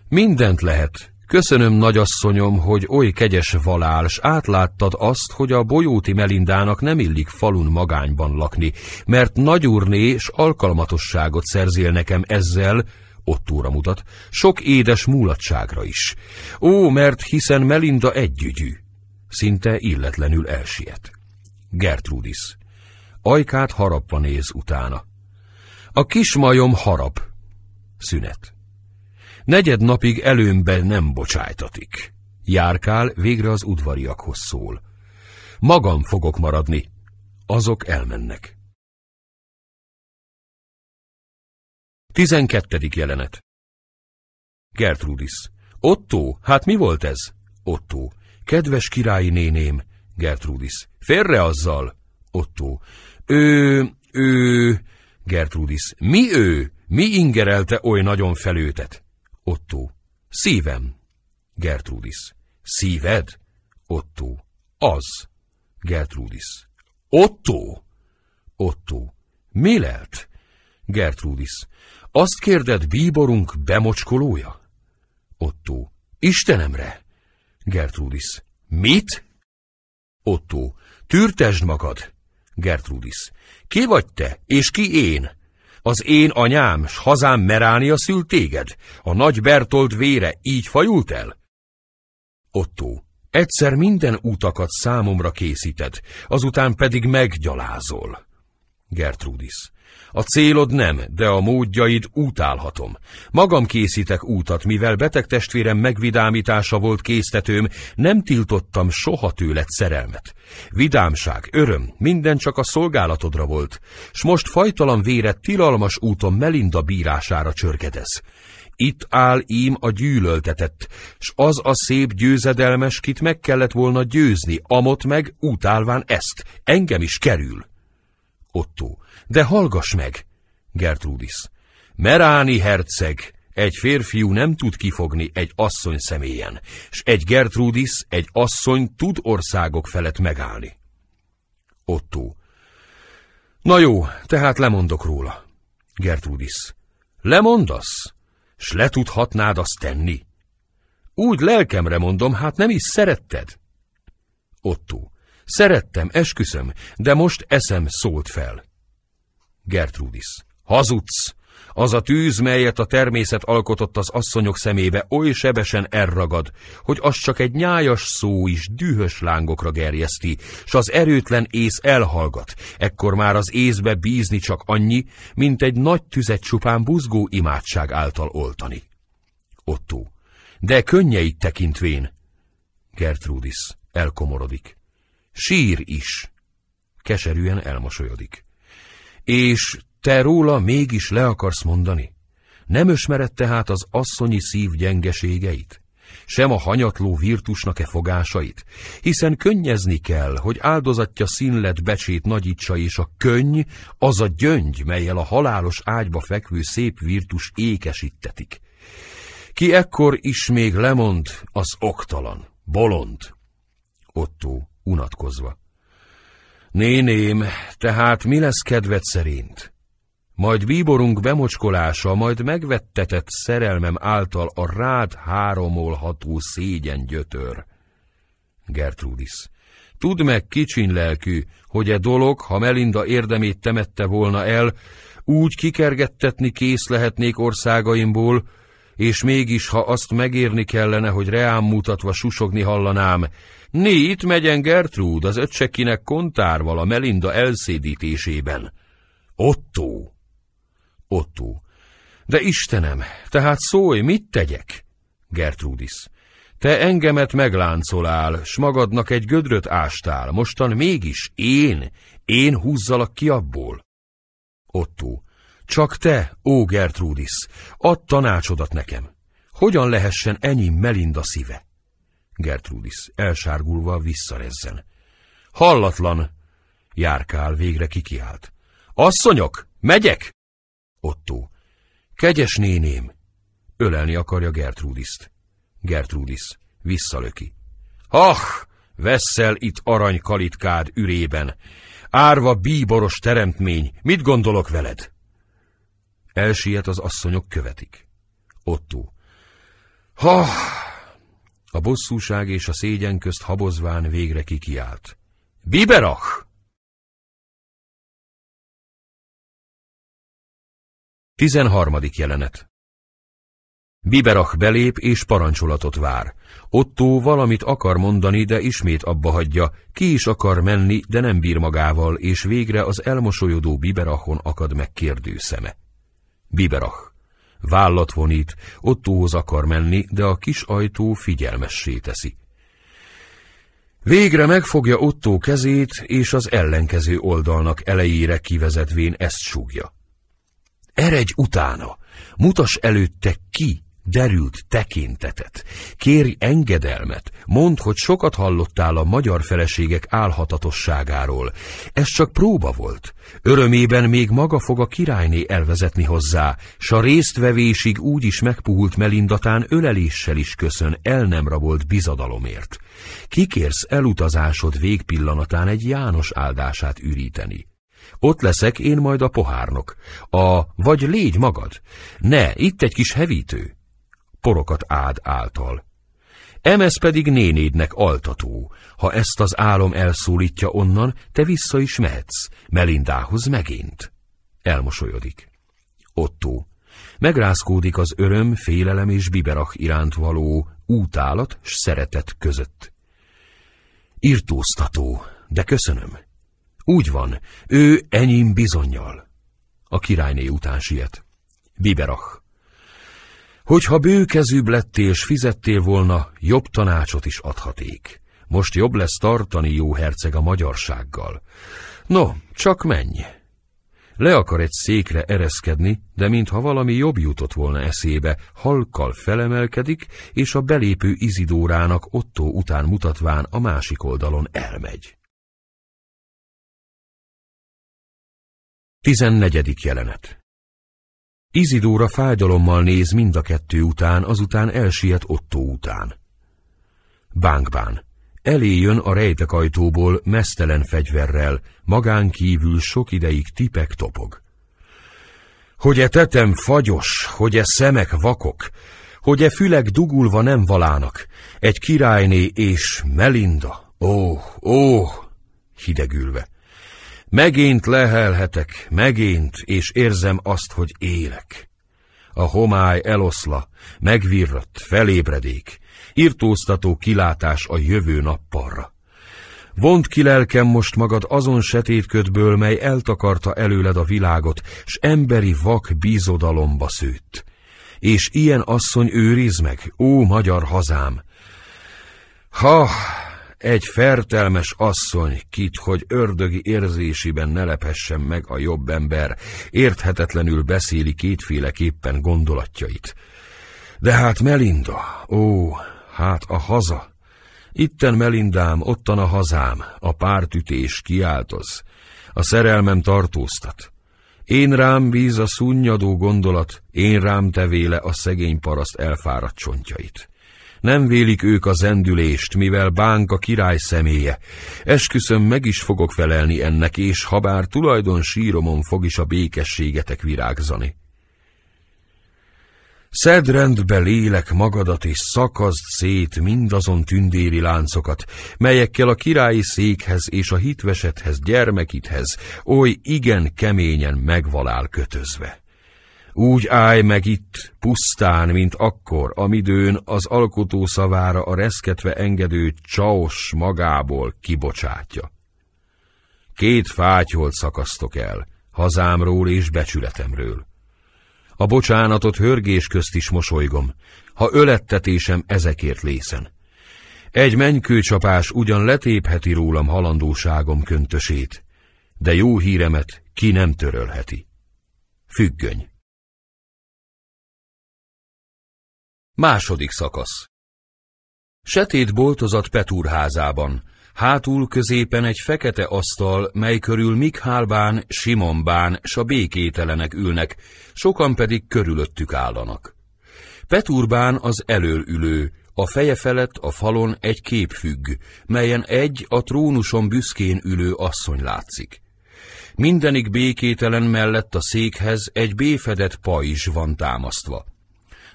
Mindent lehet. Köszönöm, nagyasszonyom, hogy oly kegyes valál, s átláttad azt, hogy a bolyóti Melindának nem illik falun magányban lakni, mert nagyúrné és alkalmatosságot szerzél nekem ezzel, ott óra mutat, sok édes múlatságra is. Ó, mert hiszen Melinda együgyű. Szinte illetlenül elsiet. Gertrudis. Ajkát harapva néz utána. A kismajom harap. Szünet. Negyed napig előmbe nem bocsájtatik. Járkál végre az udvariakhoz szól. Magam fogok maradni. Azok elmennek. 12. jelenet Gertrudis. Otto, hát mi volt ez? Otto. Kedves királyi néném. Gertrudis. Férre azzal. Otto. Ő, ő... Gertrudis. Mi ő? Mi ingerelte oly nagyon felőtet? Otto. Szívem. Gertrudis. Szíved? Otto. Az. Gertrudis. Otto? Otto. Mi lelt? Gertrudis. Azt kérded bíborunk bemocskolója? Otto. Istenemre! Gertrudis. Mit? Otto. Tűrtesd magad! Gertrudis. Ki vagy te, és ki én? Az én anyám, s hazám Meránia szült téged? A nagy Bertolt vére így fajult el? Ottó, egyszer minden utakat számomra készíted, azután pedig meggyalázol. Gertrudis, a célod nem, de a módjaid útálhatom. Magam készítek útat, mivel beteg testvérem megvidámítása volt késztetőm, nem tiltottam soha tőled szerelmet. Vidámság, öröm, minden csak a szolgálatodra volt, s most fajtalan vére tilalmas úton Melinda bírására csörgedez. Itt áll ím a gyűlöltetett, s az a szép győzedelmes, kit meg kellett volna győzni, amott meg útálván ezt, engem is kerül. Otto. De hallgass meg! Gertrudis. Meráni herceg! Egy férfiú nem tud kifogni egy asszony személyen, s egy Gertrudis, egy asszony tud országok felett megállni. Otto. Na jó, tehát lemondok róla. Gertrudis. Lemondasz? S le tudhatnád azt tenni? Úgy lelkemre mondom, hát nem is szeretted. Otto. Szerettem, esküszöm, de most eszem szólt fel. Gertrudis. Hazudsz! Az a tűz, melyet a természet alkotott az asszonyok szemébe, oly sebesen elragad, hogy az csak egy nyájas szó is dühös lángokra gerjeszti, s az erőtlen ész elhallgat. Ekkor már az észbe bízni csak annyi, mint egy nagy tüzet csupán buzgó imádság által oltani. Otto. De könnyeit tekintvén. Gertrudis elkomorodik sír is. Keserűen elmosolyodik. És te róla mégis le akarsz mondani? Nem ösmered tehát az asszonyi szív gyengeségeit? Sem a hanyatló virtusnak-e fogásait? Hiszen könnyezni kell, hogy áldozatja színlet becsét nagyítsa, és a könny az a gyöngy, melyel a halálos ágyba fekvő szép virtus ékesítetik. Ki ekkor is még lemond, az oktalan, bolond. Ottó unatkozva. Néném, tehát mi lesz kedved szerint? Majd bíborunk bemocskolása, majd megvettetett szerelmem által a rád háromolható szégyen gyötör. Gertrudis. Tudd meg, kicsin lelkű, hogy e dolog, ha Melinda érdemét temette volna el, úgy kikergettetni kész lehetnék országaimból, és mégis, ha azt megérni kellene, hogy reám mutatva susogni hallanám, Né, itt megyen Gertrúd az öcsekinek kontárval a Melinda elszédítésében. Otto! Otto. De Istenem, tehát szólj, mit tegyek? Gertrudis. Te engemet megláncolál, s magadnak egy gödröt ástál, mostan mégis én, én húzzalak ki abból. Otto. Csak te, ó Gertrudis, add tanácsodat nekem. Hogyan lehessen ennyi Melinda szíve? Gertrudis, elsárgulva visszarezzen. Hallatlan! Járkál végre kikiált. Asszonyok, megyek! Otto. Kegyes néném! Ölelni akarja Gertrudiszt. Gertrudis, visszalöki. Ach! Vesszel itt arany kalitkád ürében! Árva bíboros teremtmény, mit gondolok veled? Elsiet az asszonyok követik. Otto. Ha, a bosszúság és a szégyen közt habozván végre kikiált. Biberach! Tizenharmadik jelenet Biberach belép és parancsolatot vár. Ottó valamit akar mondani, de ismét abba hagyja. Ki is akar menni, de nem bír magával, és végre az elmosolyodó Biberachon akad meg kérdő szeme. Biberach Vállat vonít, Ottóhoz akar menni, de a kis ajtó figyelmessé teszi. Végre megfogja Ottó kezét, és az ellenkező oldalnak elejére kivezetvén ezt súgja. Eredj utána! Mutas előtte ki! derült tekintetet. Kérj engedelmet, mondd, hogy sokat hallottál a magyar feleségek álhatatosságáról. Ez csak próba volt. Örömében még maga fog a királyné elvezetni hozzá, s a résztvevésig úgy is megpuhult Melindatán öleléssel is köszön el nem rabolt bizadalomért. Kikérsz elutazásod végpillanatán egy János áldását üríteni. Ott leszek én majd a pohárnok. A vagy légy magad. Ne, itt egy kis hevítő porokat ád által. Emez pedig nénédnek altató, ha ezt az álom elszólítja onnan, te vissza is mehetsz, Melindához megint. Elmosolyodik. Ottó. Megrázkódik az öröm, félelem és biberak iránt való útálat s szeretet között. Irtóztató, de köszönöm. Úgy van, ő enyém bizonyal. A királyné után siet. Biberach. Hogyha bőkezűbb lettél és fizettél volna, jobb tanácsot is adhaték. Most jobb lesz tartani jó herceg a magyarsággal. No, csak menj! Le akar egy székre ereszkedni, de mintha valami jobb jutott volna eszébe, halkkal felemelkedik, és a belépő Izidórának Ottó után mutatván a másik oldalon elmegy. 14. jelenet Izidóra fájdalommal néz mind a kettő után, azután elsiet Otto után. Bánkbán. Elé jön a rejtek ajtóból mesztelen fegyverrel, magán kívül sok ideig tipek topog. Hogy e tetem fagyos, hogy e szemek vakok, hogy e fülek dugulva nem valának, egy királyné és Melinda, ó, ó, hidegülve. Megint lehelhetek, megint, és érzem azt, hogy élek. A homály eloszla, megvirrat, felébredék, irtóztató kilátás a jövő nappalra. Vont ki lelkem most magad azon sötétködből, mely eltakarta előled a világot, s emberi vak bízodalomba szőtt. És ilyen asszony őriz meg, ó magyar hazám! Ha, egy fertelmes asszony kit, hogy ördögi érzésében ne lephessen meg a jobb ember, érthetetlenül beszéli kétféleképpen gondolatjait. De hát Melinda, ó, hát a haza! Itten Melindám, ottan a hazám, a pártütés kiáltoz, a szerelmem tartóztat. Én rám bíz a szunnyadó gondolat, én rám tevéle a szegény paraszt elfáradt csontjait. Nem vélik ők a zendülést, mivel bánk a király személye. Esküszöm, meg is fogok felelni ennek, és habár tulajdon síromon fog is a békességetek virágzani. Szed rendbe lélek magadat, és szakazd szét mindazon tündéri láncokat, melyekkel a királyi székhez és a hitvesethez, gyermekidhez oly igen keményen megvalál kötözve. Úgy állj meg itt, pusztán, mint akkor, amidőn az alkotó szavára a reszketve engedő csaos magából kibocsátja. Két fátyolt szakasztok el, hazámról és becsületemről. A bocsánatot hörgés közt is mosolygom, ha ölettetésem ezekért lészen. Egy mennykőcsapás ugyan letépheti rólam halandóságom köntösét, de jó híremet ki nem törölheti. Függöny. Második szakasz Setét boltozat Petúr házában, hátul középen egy fekete asztal, mely körül Mikhálbán, Simonbán s a békételenek ülnek, sokan pedig körülöttük állanak. Petúrbán az elől ülő, a feje felett a falon egy kép függ, melyen egy a trónuson büszkén ülő asszony látszik. Mindenik békételen mellett a székhez egy béfedett pajzs van támasztva.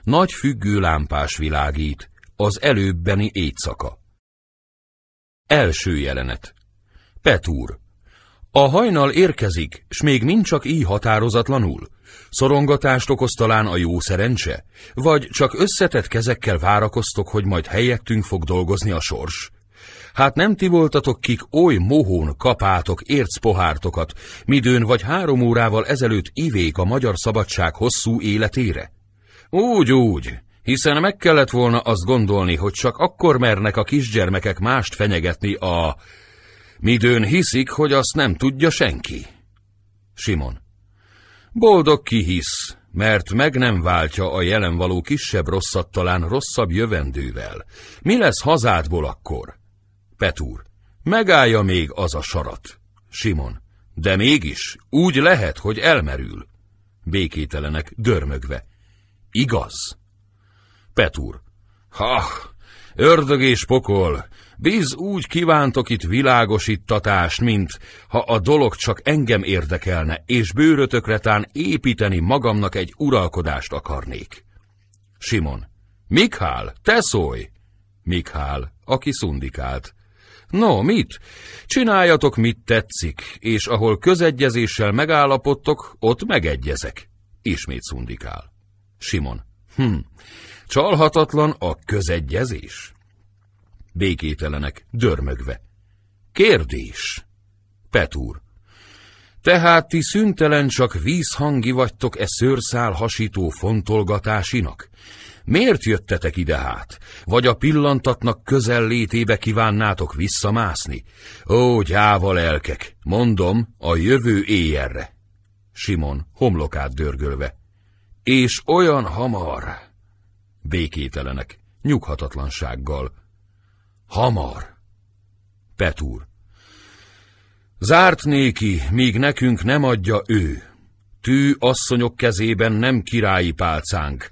Nagy függő lámpás világít, az előbbeni éjszaka. Első jelenet. Petúr. A hajnal érkezik, s még mind csak így határozatlanul. Szorongatást okoz talán a jó szerencse? Vagy csak összetett kezekkel várakoztok, hogy majd helyettünk fog dolgozni a sors? Hát nem ti voltatok, kik oly mohón kapátok érc pohártokat, midőn vagy három órával ezelőtt ivék a magyar szabadság hosszú életére? Úgy, úgy, hiszen meg kellett volna azt gondolni, hogy csak akkor mernek a kisgyermekek mást fenyegetni a... Midőn hiszik, hogy azt nem tudja senki. Simon. Boldog ki hisz, mert meg nem váltja a jelen való kisebb rosszat talán rosszabb jövendővel. Mi lesz hazádból akkor? Petúr. Megállja még az a sarat. Simon. De mégis, úgy lehet, hogy elmerül. Békételenek, dörmögve. Igaz? Petúr. Ha, ördög és pokol, biz úgy kívántok itt világosítatást, mint ha a dolog csak engem érdekelne, és bőrötökre tán építeni magamnak egy uralkodást akarnék. Simon. Mikhál, te szólj! Mikhál, aki szundikált. No, mit? Csináljatok, mit tetszik, és ahol közegyezéssel megállapodtok, ott megegyezek. Ismét szundikál. Simon. Hm, csalhatatlan a közegyezés. Békételenek, dörmögve. Kérdés. Petúr. Tehát ti szüntelen csak vízhangi vagytok e szőrszál hasító fontolgatásinak? Miért jöttetek ide hát? Vagy a pillantatnak közel létébe kívánnátok visszamászni? Ó, gyáva lelkek, mondom, a jövő éjjelre. Simon, homlokát dörgölve. És olyan hamar, békételenek, nyughatatlansággal. Hamar. Petúr. Zárt néki, míg nekünk nem adja ő. Tű asszonyok kezében nem királyi pálcánk.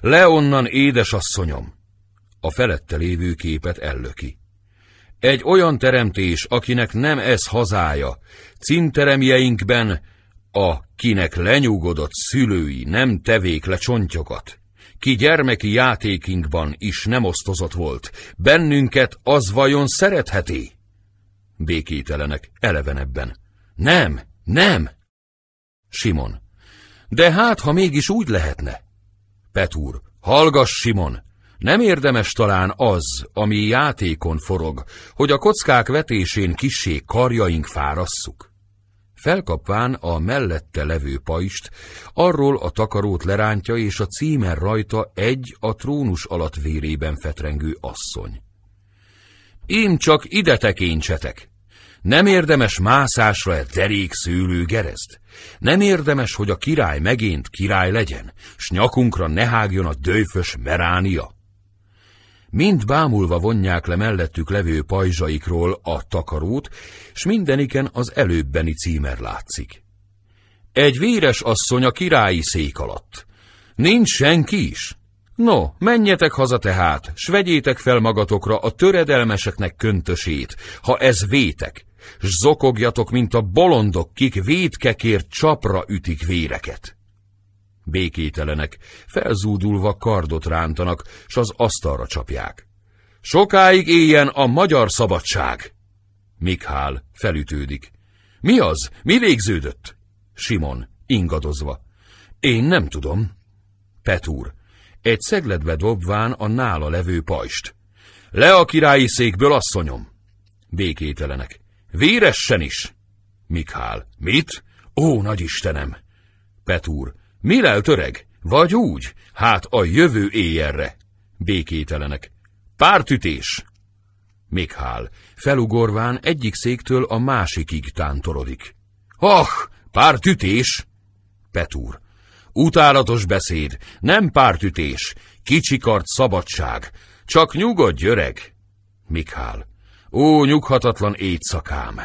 Le onnan, édesasszonyom! A felette lévő képet ellöki. Egy olyan teremtés, akinek nem ez hazája, cinteremjeinkben, a, kinek lenyugodott szülői nem tevék le csontjokat, ki gyermeki játékinkban is nem osztozott volt, bennünket az vajon szeretheti? Békételenek elevenebben. Nem, nem! Simon. De hát, ha mégis úgy lehetne. Petúr. Hallgass, Simon! Nem érdemes talán az, ami játékon forog, hogy a kockák vetésén kissé karjaink fárasszuk? Felkapván a mellette levő pajst, arról a takarót lerántja, és a címer rajta egy a trónus alatt vérében fetrengő asszony. Én csak ide tekintsetek! Nem érdemes mászásra egy derék szőlő gerezd? Nem érdemes, hogy a király megént király legyen, s nyakunkra ne hágjon a dőfös meránia mind bámulva vonják le mellettük levő pajzsaikról a takarót, s mindeniken az előbbeni címer látszik. Egy véres asszony a királyi szék alatt. Nincs senki is? No, menjetek haza tehát, s vegyétek fel magatokra a töredelmeseknek köntösét, ha ez vétek, s zokogjatok, mint a bolondok, kik vétkekért csapra ütik véreket békételenek, felzúdulva kardot rántanak, s az asztalra csapják. Sokáig éljen a magyar szabadság! Mikhál felütődik. Mi az? Mi végződött? Simon, ingadozva. Én nem tudom. Petúr, egy szegletbe dobván a nála levő pajst. Le a királyi székből, asszonyom! Békételenek. Véressen is! Mikhál, mit? Ó, nagy Istenem! Petúr, Mirel töreg? Vagy úgy? Hát a jövő éjjelre. Békételenek. Pártütés! Mikhál, felugorván egyik széktől a másikig tántorodik. Hach, pártütés! Petúr. Utálatos beszéd, nem pártütés, kicsikart szabadság. Csak nyugodj, öreg! Mikhál. Ó, nyughatatlan éjszakám!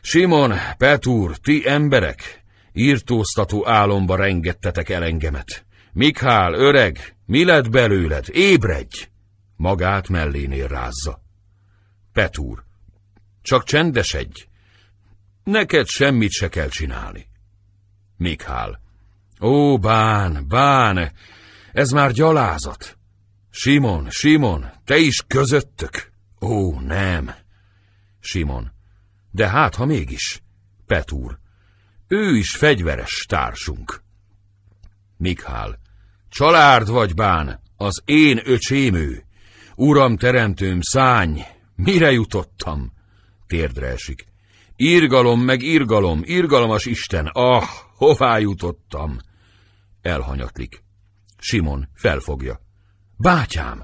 Simon, Petúr, ti emberek, Írtóztató álomba rengettetek el engemet. Mikhál, öreg, mi lett belőled? Ébredj! Magát mellénél rázza. Petúr, csak csendesedj. Neked semmit se kell csinálni. Mikhál, ó, bán, bán, ez már gyalázat. Simon, Simon, te is közöttök? Ó, nem. Simon, de hát, ha mégis. Petúr, ő is fegyveres társunk. Mikhál, család vagy bán, az én öcsémű, Uram teremtőm, szány, mire jutottam? Térdre esik. Irgalom meg irgalom, irgalmas Isten, ah, hová jutottam? Elhanyatlik. Simon felfogja. Bátyám!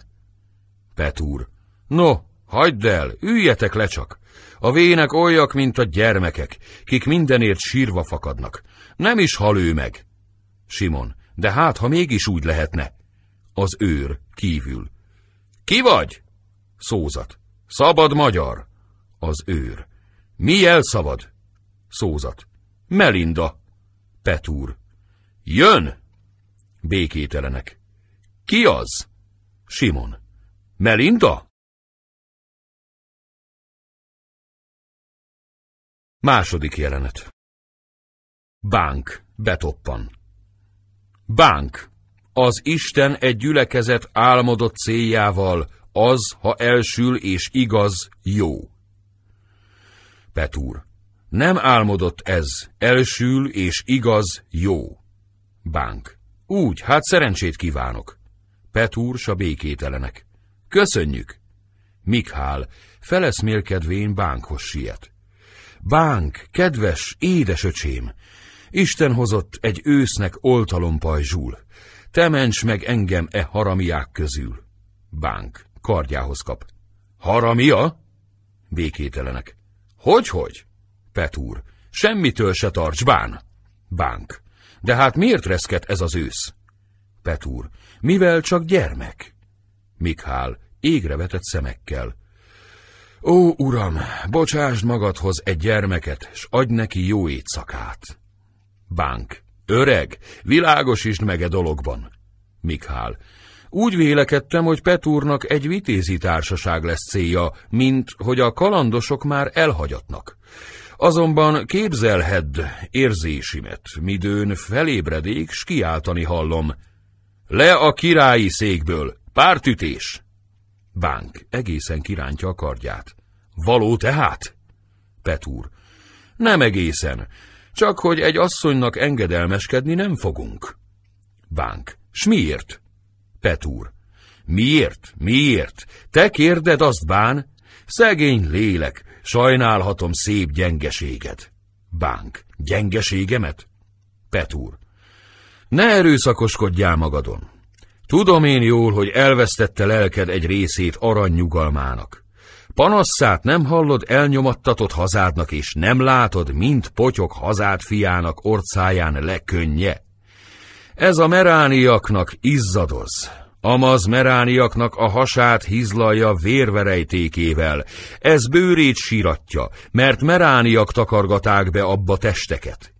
Petúr. No, Hagyd el, üljetek le csak! A vének olyak, mint a gyermekek, kik mindenért sírva fakadnak. Nem is hal ő meg! Simon, de hát, ha mégis úgy lehetne. Az őr kívül. Ki vagy? Szózat. Szabad magyar. Az őr. Mi elszabad? Szózat. Melinda. Petúr. Jön! Békételenek. Ki az? Simon. Melinda? Második jelenet. Bánk betoppan. Bánk, az Isten egy gyülekezet álmodott céljával, az, ha elsül és igaz, jó. Petúr, nem álmodott ez, elsül és igaz, jó. Bánk, úgy, hát szerencsét kívánok. Petúr s a békételenek. Köszönjük! Mikhál, feleszmélkedvén bánkhoz siet. Bánk, kedves, édesöcsém, Isten hozott egy ősznek oltalompajzsul. Te ments meg engem e haramiák közül. Bánk, kardjához kap. Haramia? Békételenek. Hogy-hogy? Petúr. Semmitől se tarts, bán. Bánk. De hát miért reszket ez az ősz? Petúr. Mivel csak gyermek? Mikhál. Égre vetett szemekkel. Ó, uram, bocsásd magadhoz egy gyermeket, s adj neki jó éjszakát. Bánk. Öreg, világosítsd meg e dologban. Mikhál. Úgy vélekedtem, hogy Petúrnak egy vitézi társaság lesz célja, mint hogy a kalandosok már elhagyatnak. Azonban képzelhedd érzésimet, midőn felébredék, s kiáltani hallom. Le a királyi székből! Pártütés! Bánk egészen kirántja a kardját. Való tehát? Petúr. Nem egészen, csak hogy egy asszonynak engedelmeskedni nem fogunk. Bánk. S miért? Petúr. Miért? Miért? Te kérded azt, Bán? Szegény lélek, sajnálhatom szép gyengeséget. Bánk. Gyengeségemet? Petúr. Ne erőszakoskodjál magadon. Tudom én jól, hogy elvesztette lelked egy részét arany nyugalmának. Panasszát nem hallod elnyomattatott hazádnak, és nem látod, mint potyok hazád fiának orcáján lekönnye. Ez a merániaknak izzadoz, Amaz merániaknak a hasát hizlalja vérverejtékével, ez bőrét síratja, mert merániak takargaták be abba testeket.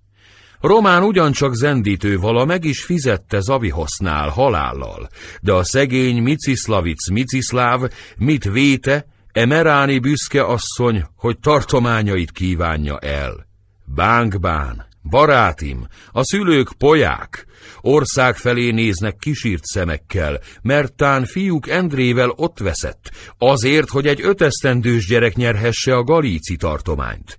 Román ugyancsak zendítő vala meg is fizette Zavihosznál halállal, de a szegény Miciszlavic Miciszláv mit véte, Emeráni büszke asszony, hogy tartományait kívánja el. Bánkbán, barátim, a szülők poják, ország felé néznek kisírt szemekkel, mert tán fiúk Endrével ott veszett, azért, hogy egy ötesztendős gyerek nyerhesse a galíci tartományt.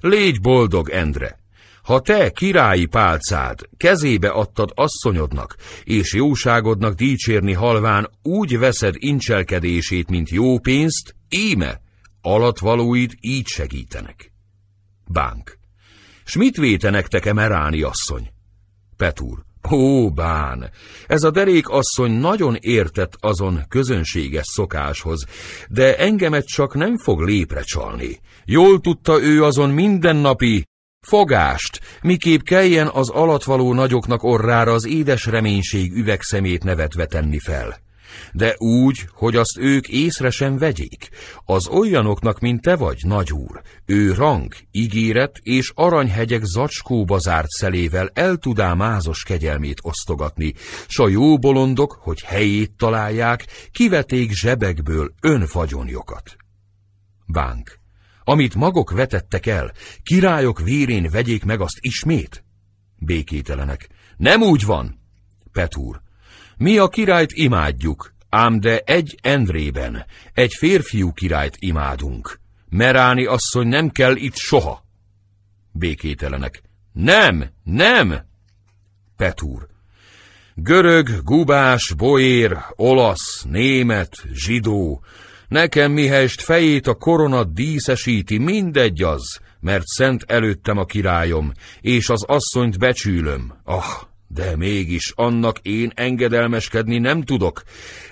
Légy boldog, Endre! Ha te királyi pálcád kezébe adtad asszonyodnak, és jóságodnak dicsérni halván úgy veszed incselkedését, mint jó pénzt, íme, alatvalóid így segítenek. Bánk. S mit vétenek te kemeráni asszony? Petúr. Ó, bán! Ez a derék asszony nagyon értett azon közönséges szokáshoz, de engemet csak nem fog lépre csalni. Jól tudta ő azon mindennapi, Fogást, miképp kelljen az alatvaló nagyoknak orrára az édes reménység üvegszemét nevetve tenni fel. De úgy, hogy azt ők észre sem vegyék. Az olyanoknak, mint te vagy, nagy úr, ő rang, ígéret és aranyhegyek zacskóba zárt szelével el tudá mázos kegyelmét osztogatni, s a jó bolondok, hogy helyét találják, kiveték zsebekből önfagyonjokat. Bánk amit magok vetettek el, királyok vérén vegyék meg azt ismét? Békételenek. Nem úgy van! Petúr. Mi a királyt imádjuk, ám de egy endrében, egy férfiú királyt imádunk. Meráni asszony nem kell itt soha. Békételenek. Nem, nem! Petúr. Görög, gubás, boér, olasz, német, zsidó, Nekem mihelyst fejét a korona díszesíti, mindegy az, mert szent előttem a királyom, és az asszonyt becsülöm. Ah, de mégis annak én engedelmeskedni nem tudok.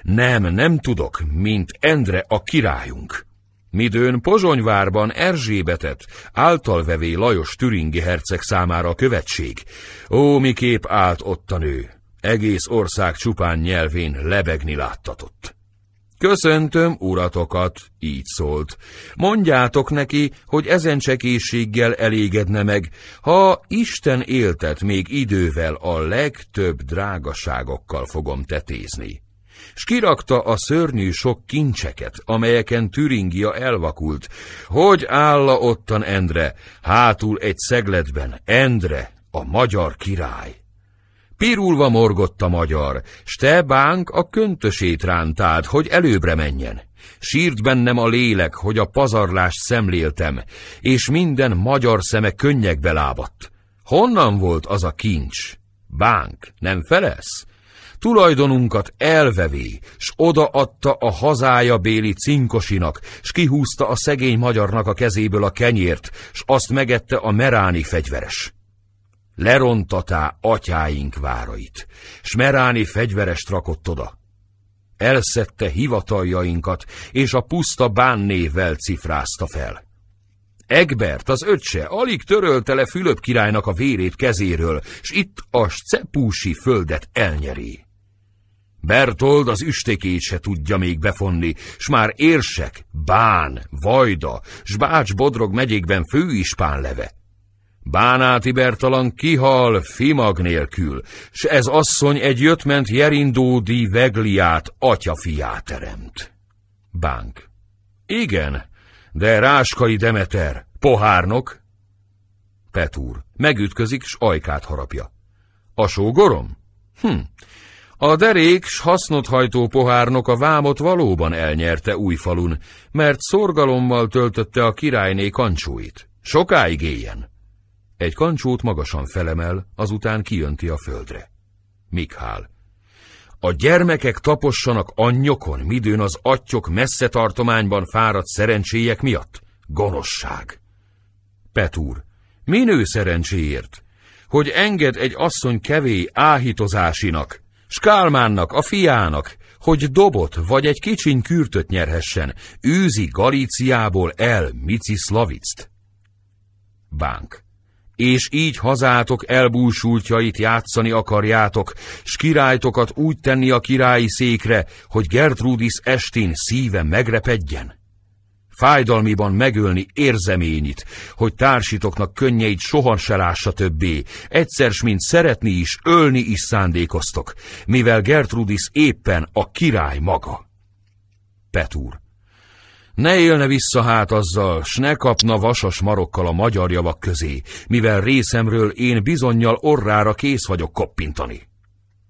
Nem, nem tudok, mint Endre a királyunk. Midőn Pozsonyvárban Erzsébetet, általvevé Lajos türingi herceg számára a követség. Ó, miképp állt ott a nő! Egész ország csupán nyelvén lebegni láttatott. Köszöntöm uratokat, így szólt. Mondjátok neki, hogy ezen csekészséggel elégedne meg, ha Isten éltet még idővel a legtöbb drágaságokkal fogom tetézni. S kirakta a szörnyű sok kincseket, amelyeken Türingia elvakult. Hogy áll ottan Endre, hátul egy szegletben, Endre, a magyar király? Pirulva morgott a magyar, s te, bánk, a köntösét rántád, hogy előbbre menjen. Sírt bennem a lélek, hogy a pazarlást szemléltem, és minden magyar szeme könnyekbe lábadt. Honnan volt az a kincs? Bánk, nem felesz? Tulajdonunkat elvevé, s odaadta a hazája béli cinkosinak, s kihúzta a szegény magyarnak a kezéből a kenyért, s azt megette a meráni fegyveres lerontatá atyáink várait, s meráni fegyverest rakott oda. Elszette hivataljainkat, és a puszta bánnévvel cifrázta fel. Egbert, az öccse, alig törölte le Fülöp királynak a vérét kezéről, s itt a cepúsi földet elnyeri. Bertold az üstékét se tudja még befonni, s már érsek, bán, vajda, s bács bodrog megyékben főispán leve. Bánáti Bertalan kihal fimag nélkül, s ez asszony egy jöttment Jerindódi Vegliát, atyafiát teremt. Bánk. Igen, de Ráskai Demeter, pohárnok? Petúr. Megütközik, s ajkát harapja. A sógorom? Hm. A derék s hasznot hajtó pohárnok a vámot valóban elnyerte Újfalun, mert szorgalommal töltötte a királyné kancsóit. Sokáig éljen. Egy kancsót magasan felemel, azután kijönti a földre. Mikhál. A gyermekek tapossanak anyjokon, midőn az atyok messze tartományban fáradt szerencséjek miatt? Gonoszság. Petúr. Minő szerencséért? Hogy enged egy asszony kevé áhítozásinak, Skálmánnak, a fiának, hogy dobot vagy egy kicsiny kürtöt nyerhessen, űzi Galíciából el Mici Bánk és így hazátok elbúsultjait játszani akarjátok, s királytokat úgy tenni a királyi székre, hogy Gertrudis estén szíve megrepedjen? Fájdalmiban megölni érzeményit, hogy társitoknak könnyeit soha se lássa többé, egyszer s mint szeretni is, ölni is szándékoztok, mivel Gertrudis éppen a király maga. Petúr ne élne vissza hát azzal, s ne kapna vasas marokkal a magyar javak közé, mivel részemről én bizonyal orrára kész vagyok koppintani.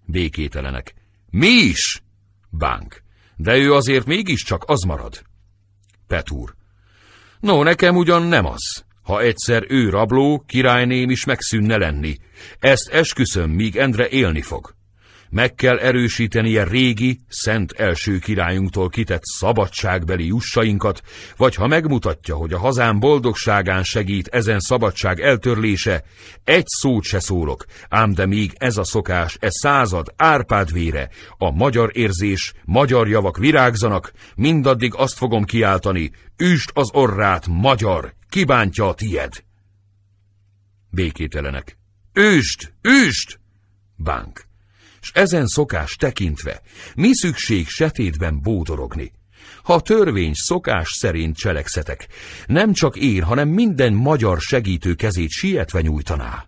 Békételenek. Mi is? Bánk. De ő azért mégiscsak az marad. Petúr. No, nekem ugyan nem az. Ha egyszer ő rabló, királyném is megszűnne lenni. Ezt esküszöm, míg Endre élni fog meg kell erősítenie régi, szent első királyunktól kitett szabadságbeli jussainkat, vagy ha megmutatja, hogy a hazám boldogságán segít ezen szabadság eltörlése, egy szót se szólok, ám de még ez a szokás, e század Árpád vére, a magyar érzés, magyar javak virágzanak, mindaddig azt fogom kiáltani, üst az orrát, magyar, kibántja a tied! Békételenek. Üst! Üst! Bánk és ezen szokás tekintve mi szükség setétben bódorogni? Ha a törvény szokás szerint cselekszetek, nem csak én, hanem minden magyar segítő kezét sietve nyújtaná.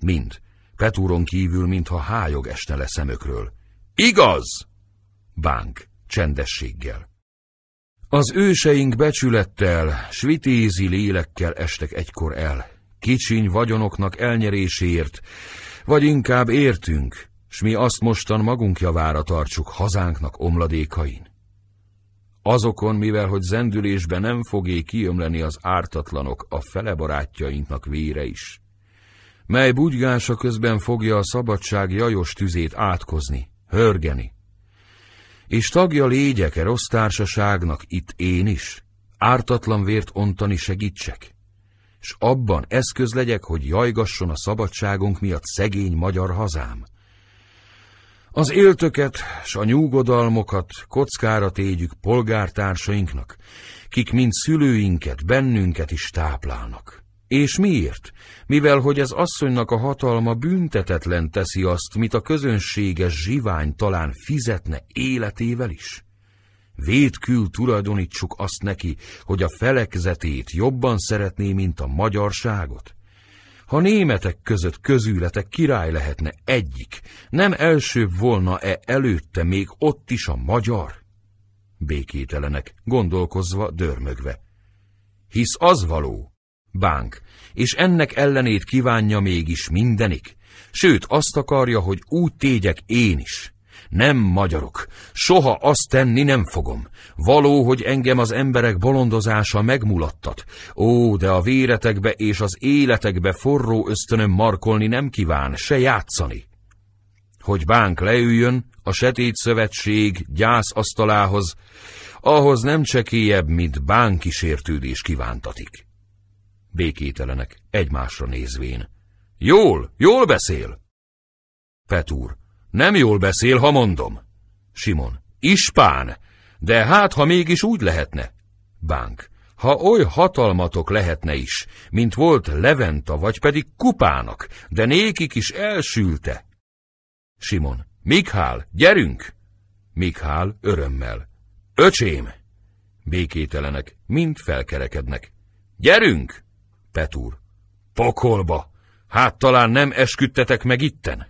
Mind, Petúron kívül, mintha hájog esne le szemökről. Igaz! Bánk, csendességgel. Az őseink becsülettel, svitézi lélekkel estek egykor el, kicsiny vagyonoknak elnyeréséért, vagy inkább értünk, s mi azt mostan magunk javára tartsuk hazánknak omladékain. Azokon, mivel hogy zendülésbe nem fogé kiömleni az ártatlanok a fele barátjainknak vére is, mely bugygása közben fogja a szabadság jajos tüzét átkozni, hörgeni. És tagja légyek-e rossz társaságnak itt én is, ártatlan vért ontani segítsek, s abban eszköz legyek, hogy jajgasson a szabadságunk miatt szegény magyar hazám, az éltöket s a nyugodalmokat kockára tégyük polgártársainknak, kik mind szülőinket, bennünket is táplálnak. És miért? Mivel, hogy ez asszonynak a hatalma büntetetlen teszi azt, mit a közönséges zsivány talán fizetne életével is? Védkül tulajdonítsuk azt neki, hogy a felekzetét jobban szeretné, mint a magyarságot? Ha németek között közületek király lehetne egyik, nem elsőbb volna-e előtte még ott is a magyar? Békételenek, gondolkozva, dörmögve. Hisz az való, bánk, és ennek ellenét kívánja mégis mindenik, sőt azt akarja, hogy úgy tégyek én is. Nem magyarok, soha azt tenni nem fogom. Való, hogy engem az emberek bolondozása megmulattat. Ó, de a véretekbe és az életekbe forró ösztönöm markolni nem kíván, se játszani. Hogy bánk leüljön a setét szövetség asztalához, ahhoz nem csekélyebb, mint bánkísértődés kívántatik. Békételenek, egymásra nézvén. Jól, jól beszél! Petúr, nem jól beszél, ha mondom. Simon. Ispán, de hát, ha mégis úgy lehetne. Bánk. Ha oly hatalmatok lehetne is, mint volt Leventa, vagy pedig Kupának, de nékik is elsülte. Simon. Mikhál, gyerünk! Mikhál örömmel. Öcsém! Békételenek, mind felkerekednek. Gyerünk! Petúr. Pokolba! Hát talán nem esküdtetek meg itten?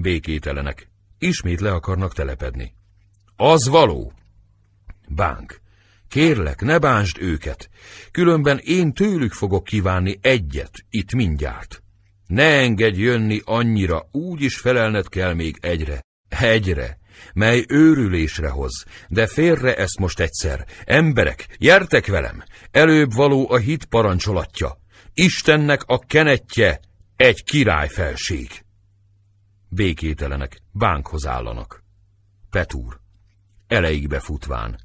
Békételenek. Ismét le akarnak telepedni. Az való. Bánk. Kérlek, ne bánsd őket, különben én tőlük fogok kívánni egyet, itt mindjárt. Ne engedj jönni annyira, úgy is felelned kell még egyre, egyre, mely őrülésre hoz, de félre ezt most egyszer. Emberek, jertek velem, előbb való a hit parancsolatja. Istennek a kenetje egy királyfelség békételenek, bánkhoz állanak. Petúr, eleikbe futván.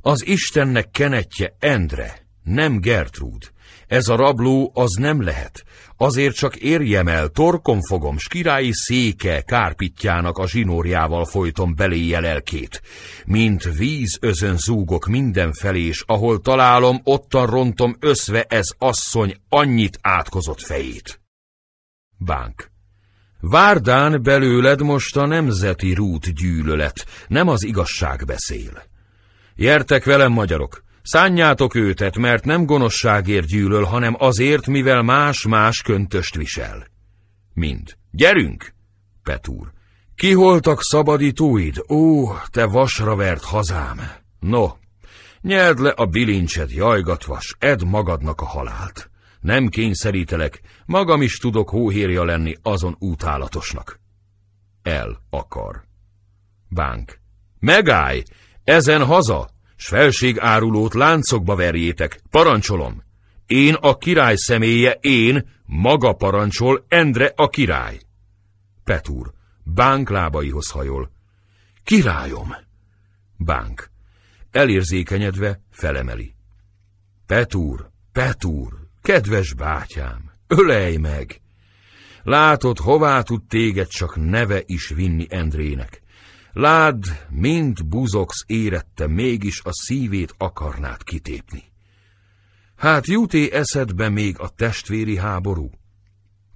Az Istennek kenetje Endre, nem Gertrúd. Ez a rabló az nem lehet. Azért csak érjem el, torkon fogom, s királyi széke kárpitjának a zsinórjával folytom beléje lelkét. Mint víz özön zúgok mindenfelé, és ahol találom, ottan rontom összve ez asszony annyit átkozott fejét. Bánk. Várdán belőled most a nemzeti rút gyűlölet, nem az igazság beszél. Jertek velem, magyarok! Szánjátok őtet, mert nem gonoszságért gyűlöl, hanem azért, mivel más-más köntöst visel. Mind. Gyerünk! Petúr. Kiholtak szabadítóid, ó, te vasra vert hazám! No, nyeld le a bilincset, jajgatvas, edd magadnak a halált! Nem kényszerítelek, magam is tudok hóhérja lenni azon útálatosnak. El akar. Bánk. Megállj! Ezen haza! S árulót láncokba verjétek, parancsolom! Én a király személye, én, maga parancsol, Endre a király! Petúr, Bánk lábaihoz hajol. Királyom! Bánk. Elérzékenyedve felemeli. Petúr, Petúr, Kedves bátyám, ölej meg! Látod, hová tud téged csak neve is vinni Endrének. Lád, mint buzogsz érette, mégis a szívét akarnád kitépni. Hát juté eszedbe még a testvéri háború?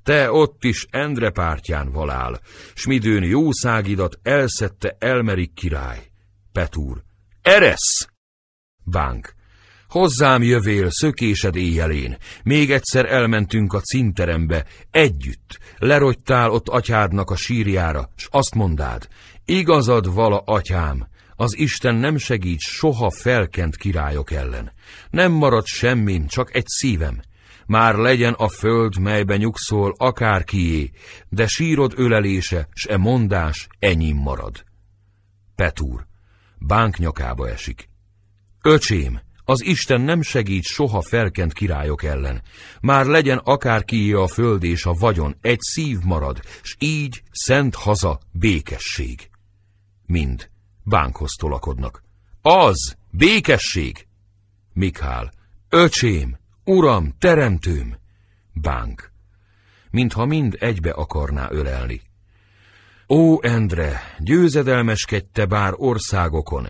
Te ott is Endre pártján valál, s midőn jószágidat elszette Elmerik király. Petúr. Eresz! Bánk. Hozzám jövél szökésed éjjelén. Még egyszer elmentünk a cinterembe, együtt. Lerogytál ott atyádnak a sírjára, s azt mondád, igazad vala atyám, az Isten nem segít soha felkent királyok ellen. Nem marad semmin, csak egy szívem. Már legyen a föld, melyben nyugszol akárkié, de sírod ölelése, s e mondás enyém marad. Petúr, bánk nyakába esik. Öcsém, az Isten nem segít soha felkent királyok ellen. Már legyen akárkié a föld és a vagyon, egy szív marad, s így szent haza békesség. Mind bánkhoz tolakodnak. Az békesség! Mikál, öcsém, uram, teremtőm! Bánk, mintha mind egybe akarná ölelni. Ó, Endre, győzedelmeskedj te bár országokon,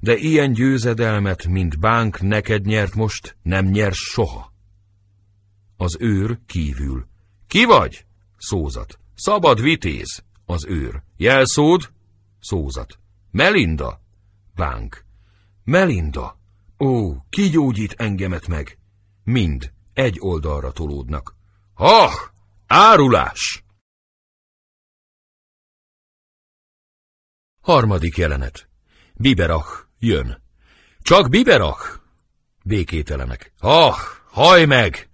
de ilyen győzedelmet, mint bánk neked nyert most, nem nyer soha. Az őr kívül. Ki vagy? Szózat. Szabad vitéz. Az őr. Jelszód? Szózat. Melinda? Bánk. Melinda. Ó, ki gyógyít engemet meg. Mind egy oldalra tolódnak. Ha! Árulás! Harmadik jelenet. Biberach Jön. Csak biberak? Békételenek. Ah, haj meg!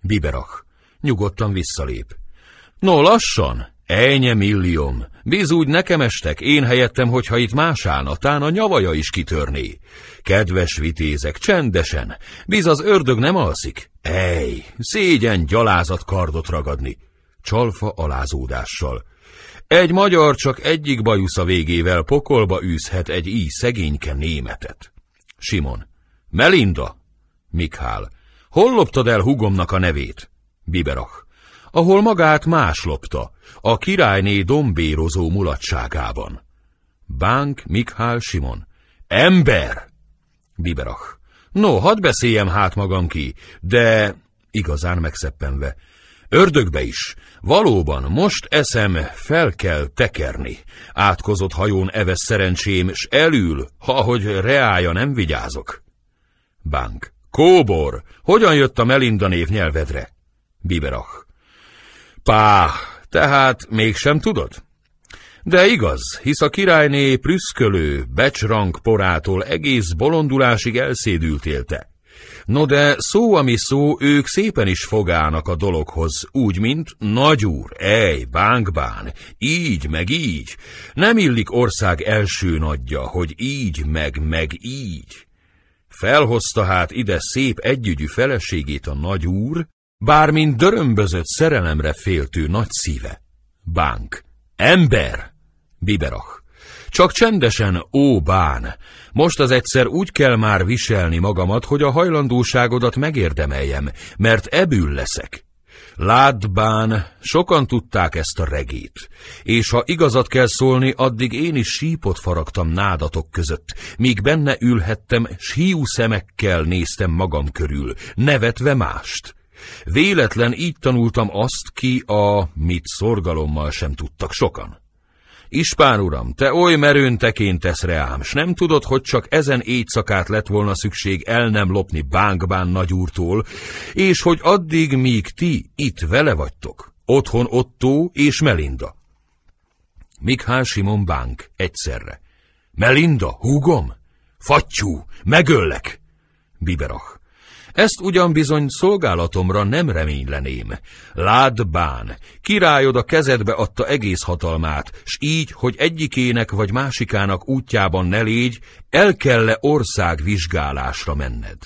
Biberak. Nyugodtan visszalép. No, lassan! Ejnye millióm! Bíz úgy nekem estek, én helyettem, hogyha itt más állna, tán a nyavaja is kitörné. Kedves vitézek, csendesen! Bíz az ördög nem alszik. Ej, szégyen gyalázat kardot ragadni! Csalfa alázódással. Egy magyar csak egyik bajusza végével pokolba űzhet egy íj szegényke németet. Simon. Melinda. Mikhál. Hol loptad el hugomnak a nevét? Biberach. Ahol magát más lopta, a királyné dombérozó mulatságában. Bánk Mikhál Simon. Ember! Biberach. No, hadd beszéljem hát magam ki, de... Igazán megszeppenve. Ördögbe is. Valóban, most eszem, fel kell tekerni. Átkozott hajón evesz szerencsém, s elül, ha ahogy reája nem vigyázok. Bank, Kóbor, hogyan jött a Melinda név nyelvedre? Biberach. Pá, tehát mégsem tudod? De igaz, hisz a királyné prüszkölő, becsrang porától egész bolondulásig élte. No de szó, ami szó, ők szépen is fogának a dologhoz, úgy, mint nagyúr ej, bánkbán, így, meg így. Nem illik ország első nagyja, hogy így, meg, meg így. Felhozta hát ide szép együgyű feleségét a nagyúr bármint dörömbözött szerelemre féltő nagy szíve. Bánk. Ember! Biberach. Csak csendesen, ó bán! Most az egyszer úgy kell már viselni magamat, hogy a hajlandóságodat megérdemeljem, mert ebül leszek. Ládd, bán, sokan tudták ezt a regét, és ha igazat kell szólni, addig én is sípot faragtam nádatok között, míg benne ülhettem, s hiú szemekkel néztem magam körül, nevetve mást. Véletlen így tanultam azt ki, a mit szorgalommal sem tudtak sokan. Ispán uram, te oly merőn tekintesz reám, s nem tudod, hogy csak ezen éjszakát lett volna szükség el nem lopni bánkbán nagyúrtól, és hogy addig, míg ti itt vele vagytok, otthon Ottó és Melinda. Mikhál Simon bánk egyszerre. Melinda, húgom? Fattyú, megöllek! Biberach. Ezt ugyan bizony szolgálatomra nem reményleném. Lád bán, királyod a kezedbe adta egész hatalmát, s így, hogy egyikének vagy másikának útjában ne légy, el kell -e ország vizsgálásra menned.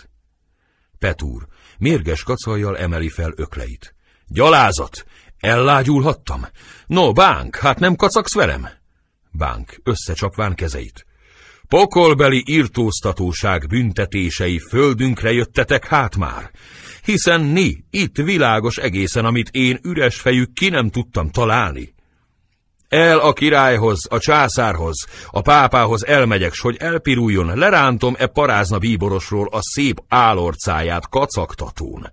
Petúr mérges kacajjal emeli fel ökleit. Gyalázat! Ellágyulhattam? No, bánk, hát nem kacaksz velem? Bánk, összecsapván kezeit. Pokolbeli irtóztatóság büntetései földünkre jöttetek hát már, hiszen ni, itt világos egészen, amit én üres fejű ki nem tudtam találni. El a királyhoz, a császárhoz, a pápához elmegyek, s hogy elpiruljon, lerántom e parázna bíborosról a szép álorcáját kacagtatón.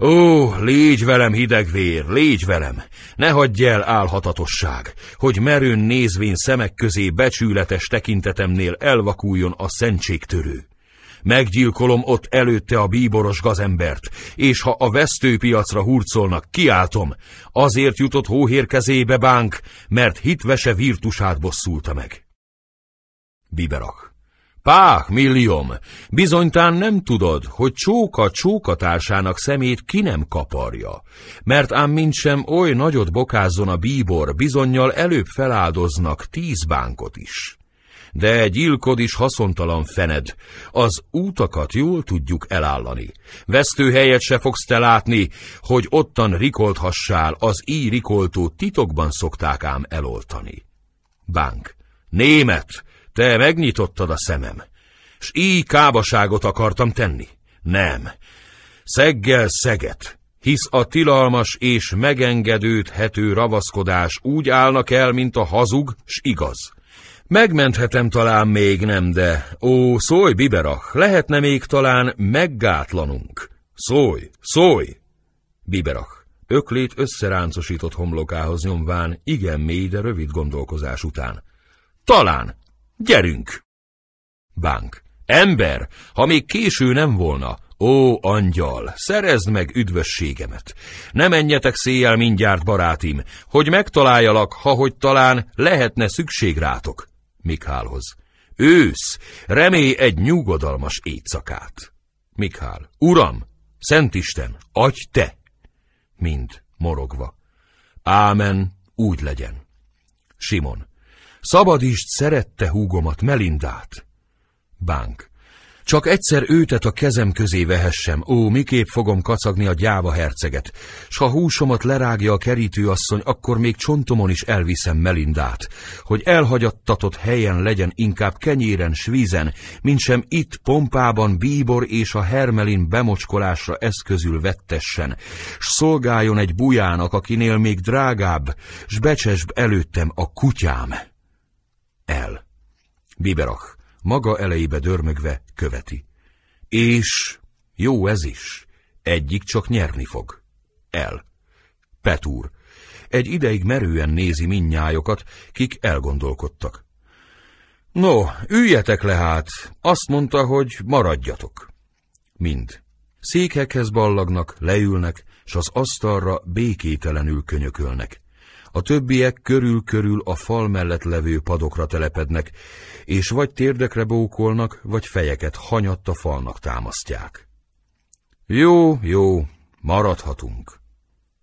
Ó, légy velem, hideg vér, légy velem! Ne hagyj el álhatatosság, hogy merőn nézvén szemek közé becsületes tekintetemnél elvakuljon a szentségtörő. Meggyilkolom ott előtte a bíboros gazembert, és ha a vesztőpiacra hurcolnak, kiáltom, azért jutott hóhér kezébe bánk, mert hitvese virtusát bosszulta meg. Biberak Pák, milliom, bizonytán nem tudod, hogy csóka csókatársának szemét ki nem kaparja, mert ám mintsem oly nagyot bokázzon a bíbor, bizonyal előbb feláldoznak tíz bánkot is. De egy is haszontalan fened, az útakat jól tudjuk elállani. Vesztőhelyet se fogsz te látni, hogy ottan rikolthassál, az íj rikoltó titokban szokták ám eloltani. Bánk. Német, te megnyitottad a szemem, s így kábaságot akartam tenni. Nem, szeggel szeget, hisz a tilalmas és megengedődhető ravaszkodás úgy állnak el, mint a hazug, s igaz. Megmenthetem talán még nem, de ó, szólj, Biberach, lehetne még talán meggátlanunk. Szólj, szólj! Biberach öklét összeráncosított homlokához nyomván, igen mély, de rövid gondolkozás után. Talán, Gyerünk! Bánk. Ember, ha még késő nem volna, ó, angyal, szerezd meg üdvösségemet! Ne menjetek széjjel mindjárt, barátim, hogy megtaláljalak, ha hogy talán lehetne szükség rátok. Mikhálhoz. Ősz, remély egy nyugodalmas éjszakát. Mikhál. Uram, Szent Isten, adj te! Mind morogva. Ámen, úgy legyen. Simon. Szabadítsd szerette húgomat, Melindát! Bánk. Csak egyszer őtet a kezem közé vehessem, ó, miképp fogom kacagni a gyáva herceget, s ha húsomat lerágja a kerítőasszony, akkor még csontomon is elviszem Melindát, hogy elhagyattatott helyen legyen inkább kenyéren, s vízen, sem itt pompában bíbor és a hermelin bemocskolásra eszközül vettessen, s szolgáljon egy bujának, akinél még drágább, s becsesb előttem a kutyám el. Biberach, maga elejébe dörmögve követi. És jó ez is, egyik csak nyerni fog. El. Petúr, egy ideig merően nézi minnyájokat, kik elgondolkodtak. No, üljetek le hát, azt mondta, hogy maradjatok. Mind. Székekhez ballagnak, leülnek, s az asztalra békételenül könyökölnek. A többiek körül-körül a fal mellett levő padokra telepednek, és vagy térdekre bókolnak, vagy fejeket hanyatt a falnak támasztják. Jó, jó, maradhatunk.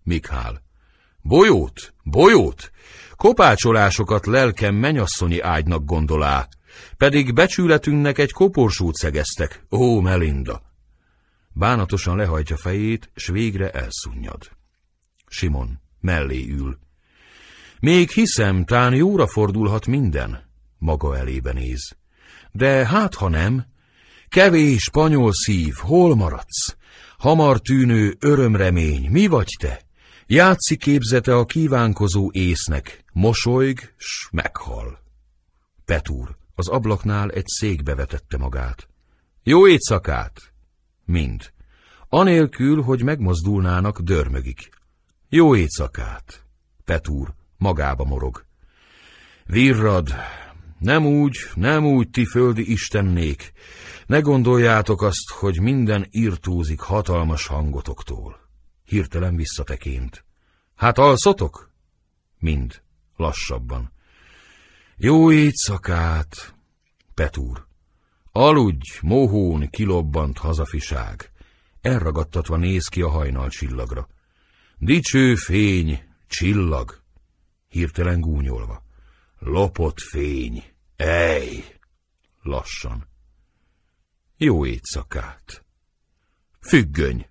Mikhál. Bolyót, bolyót! Kopácsolásokat lelkem menyasszonyi ágynak gondolá, pedig becsületünknek egy koporsót szegeztek, ó Melinda! Bánatosan lehajtja fejét, s végre elszunnyad. Simon mellé ül. Még hiszem, tán jóra fordulhat minden, maga elébe néz. De hát, ha nem, kevés spanyol szív, hol maradsz? Hamar tűnő örömremény, mi vagy te? Játszik képzete a kívánkozó észnek, mosolyg, s meghal. Petúr az ablaknál egy székbe vetette magát. Jó éjszakát! Mind. Anélkül, hogy megmozdulnának, dörmögik. Jó éjszakát! Petúr magába morog. Virrad, nem úgy, nem úgy, ti földi istennék, ne gondoljátok azt, hogy minden irtózik hatalmas hangotoktól. Hirtelen visszatekint. Hát alszotok? Mind, lassabban. Jó éjszakát! Petúr. Aludj, mohón kilobbant hazafiság. Elragadtatva néz ki a hajnal csillagra. Dicső fény, csillag! hirtelen gúnyolva. Lopott fény! Ej! Lassan. Jó éjszakát! Függöny!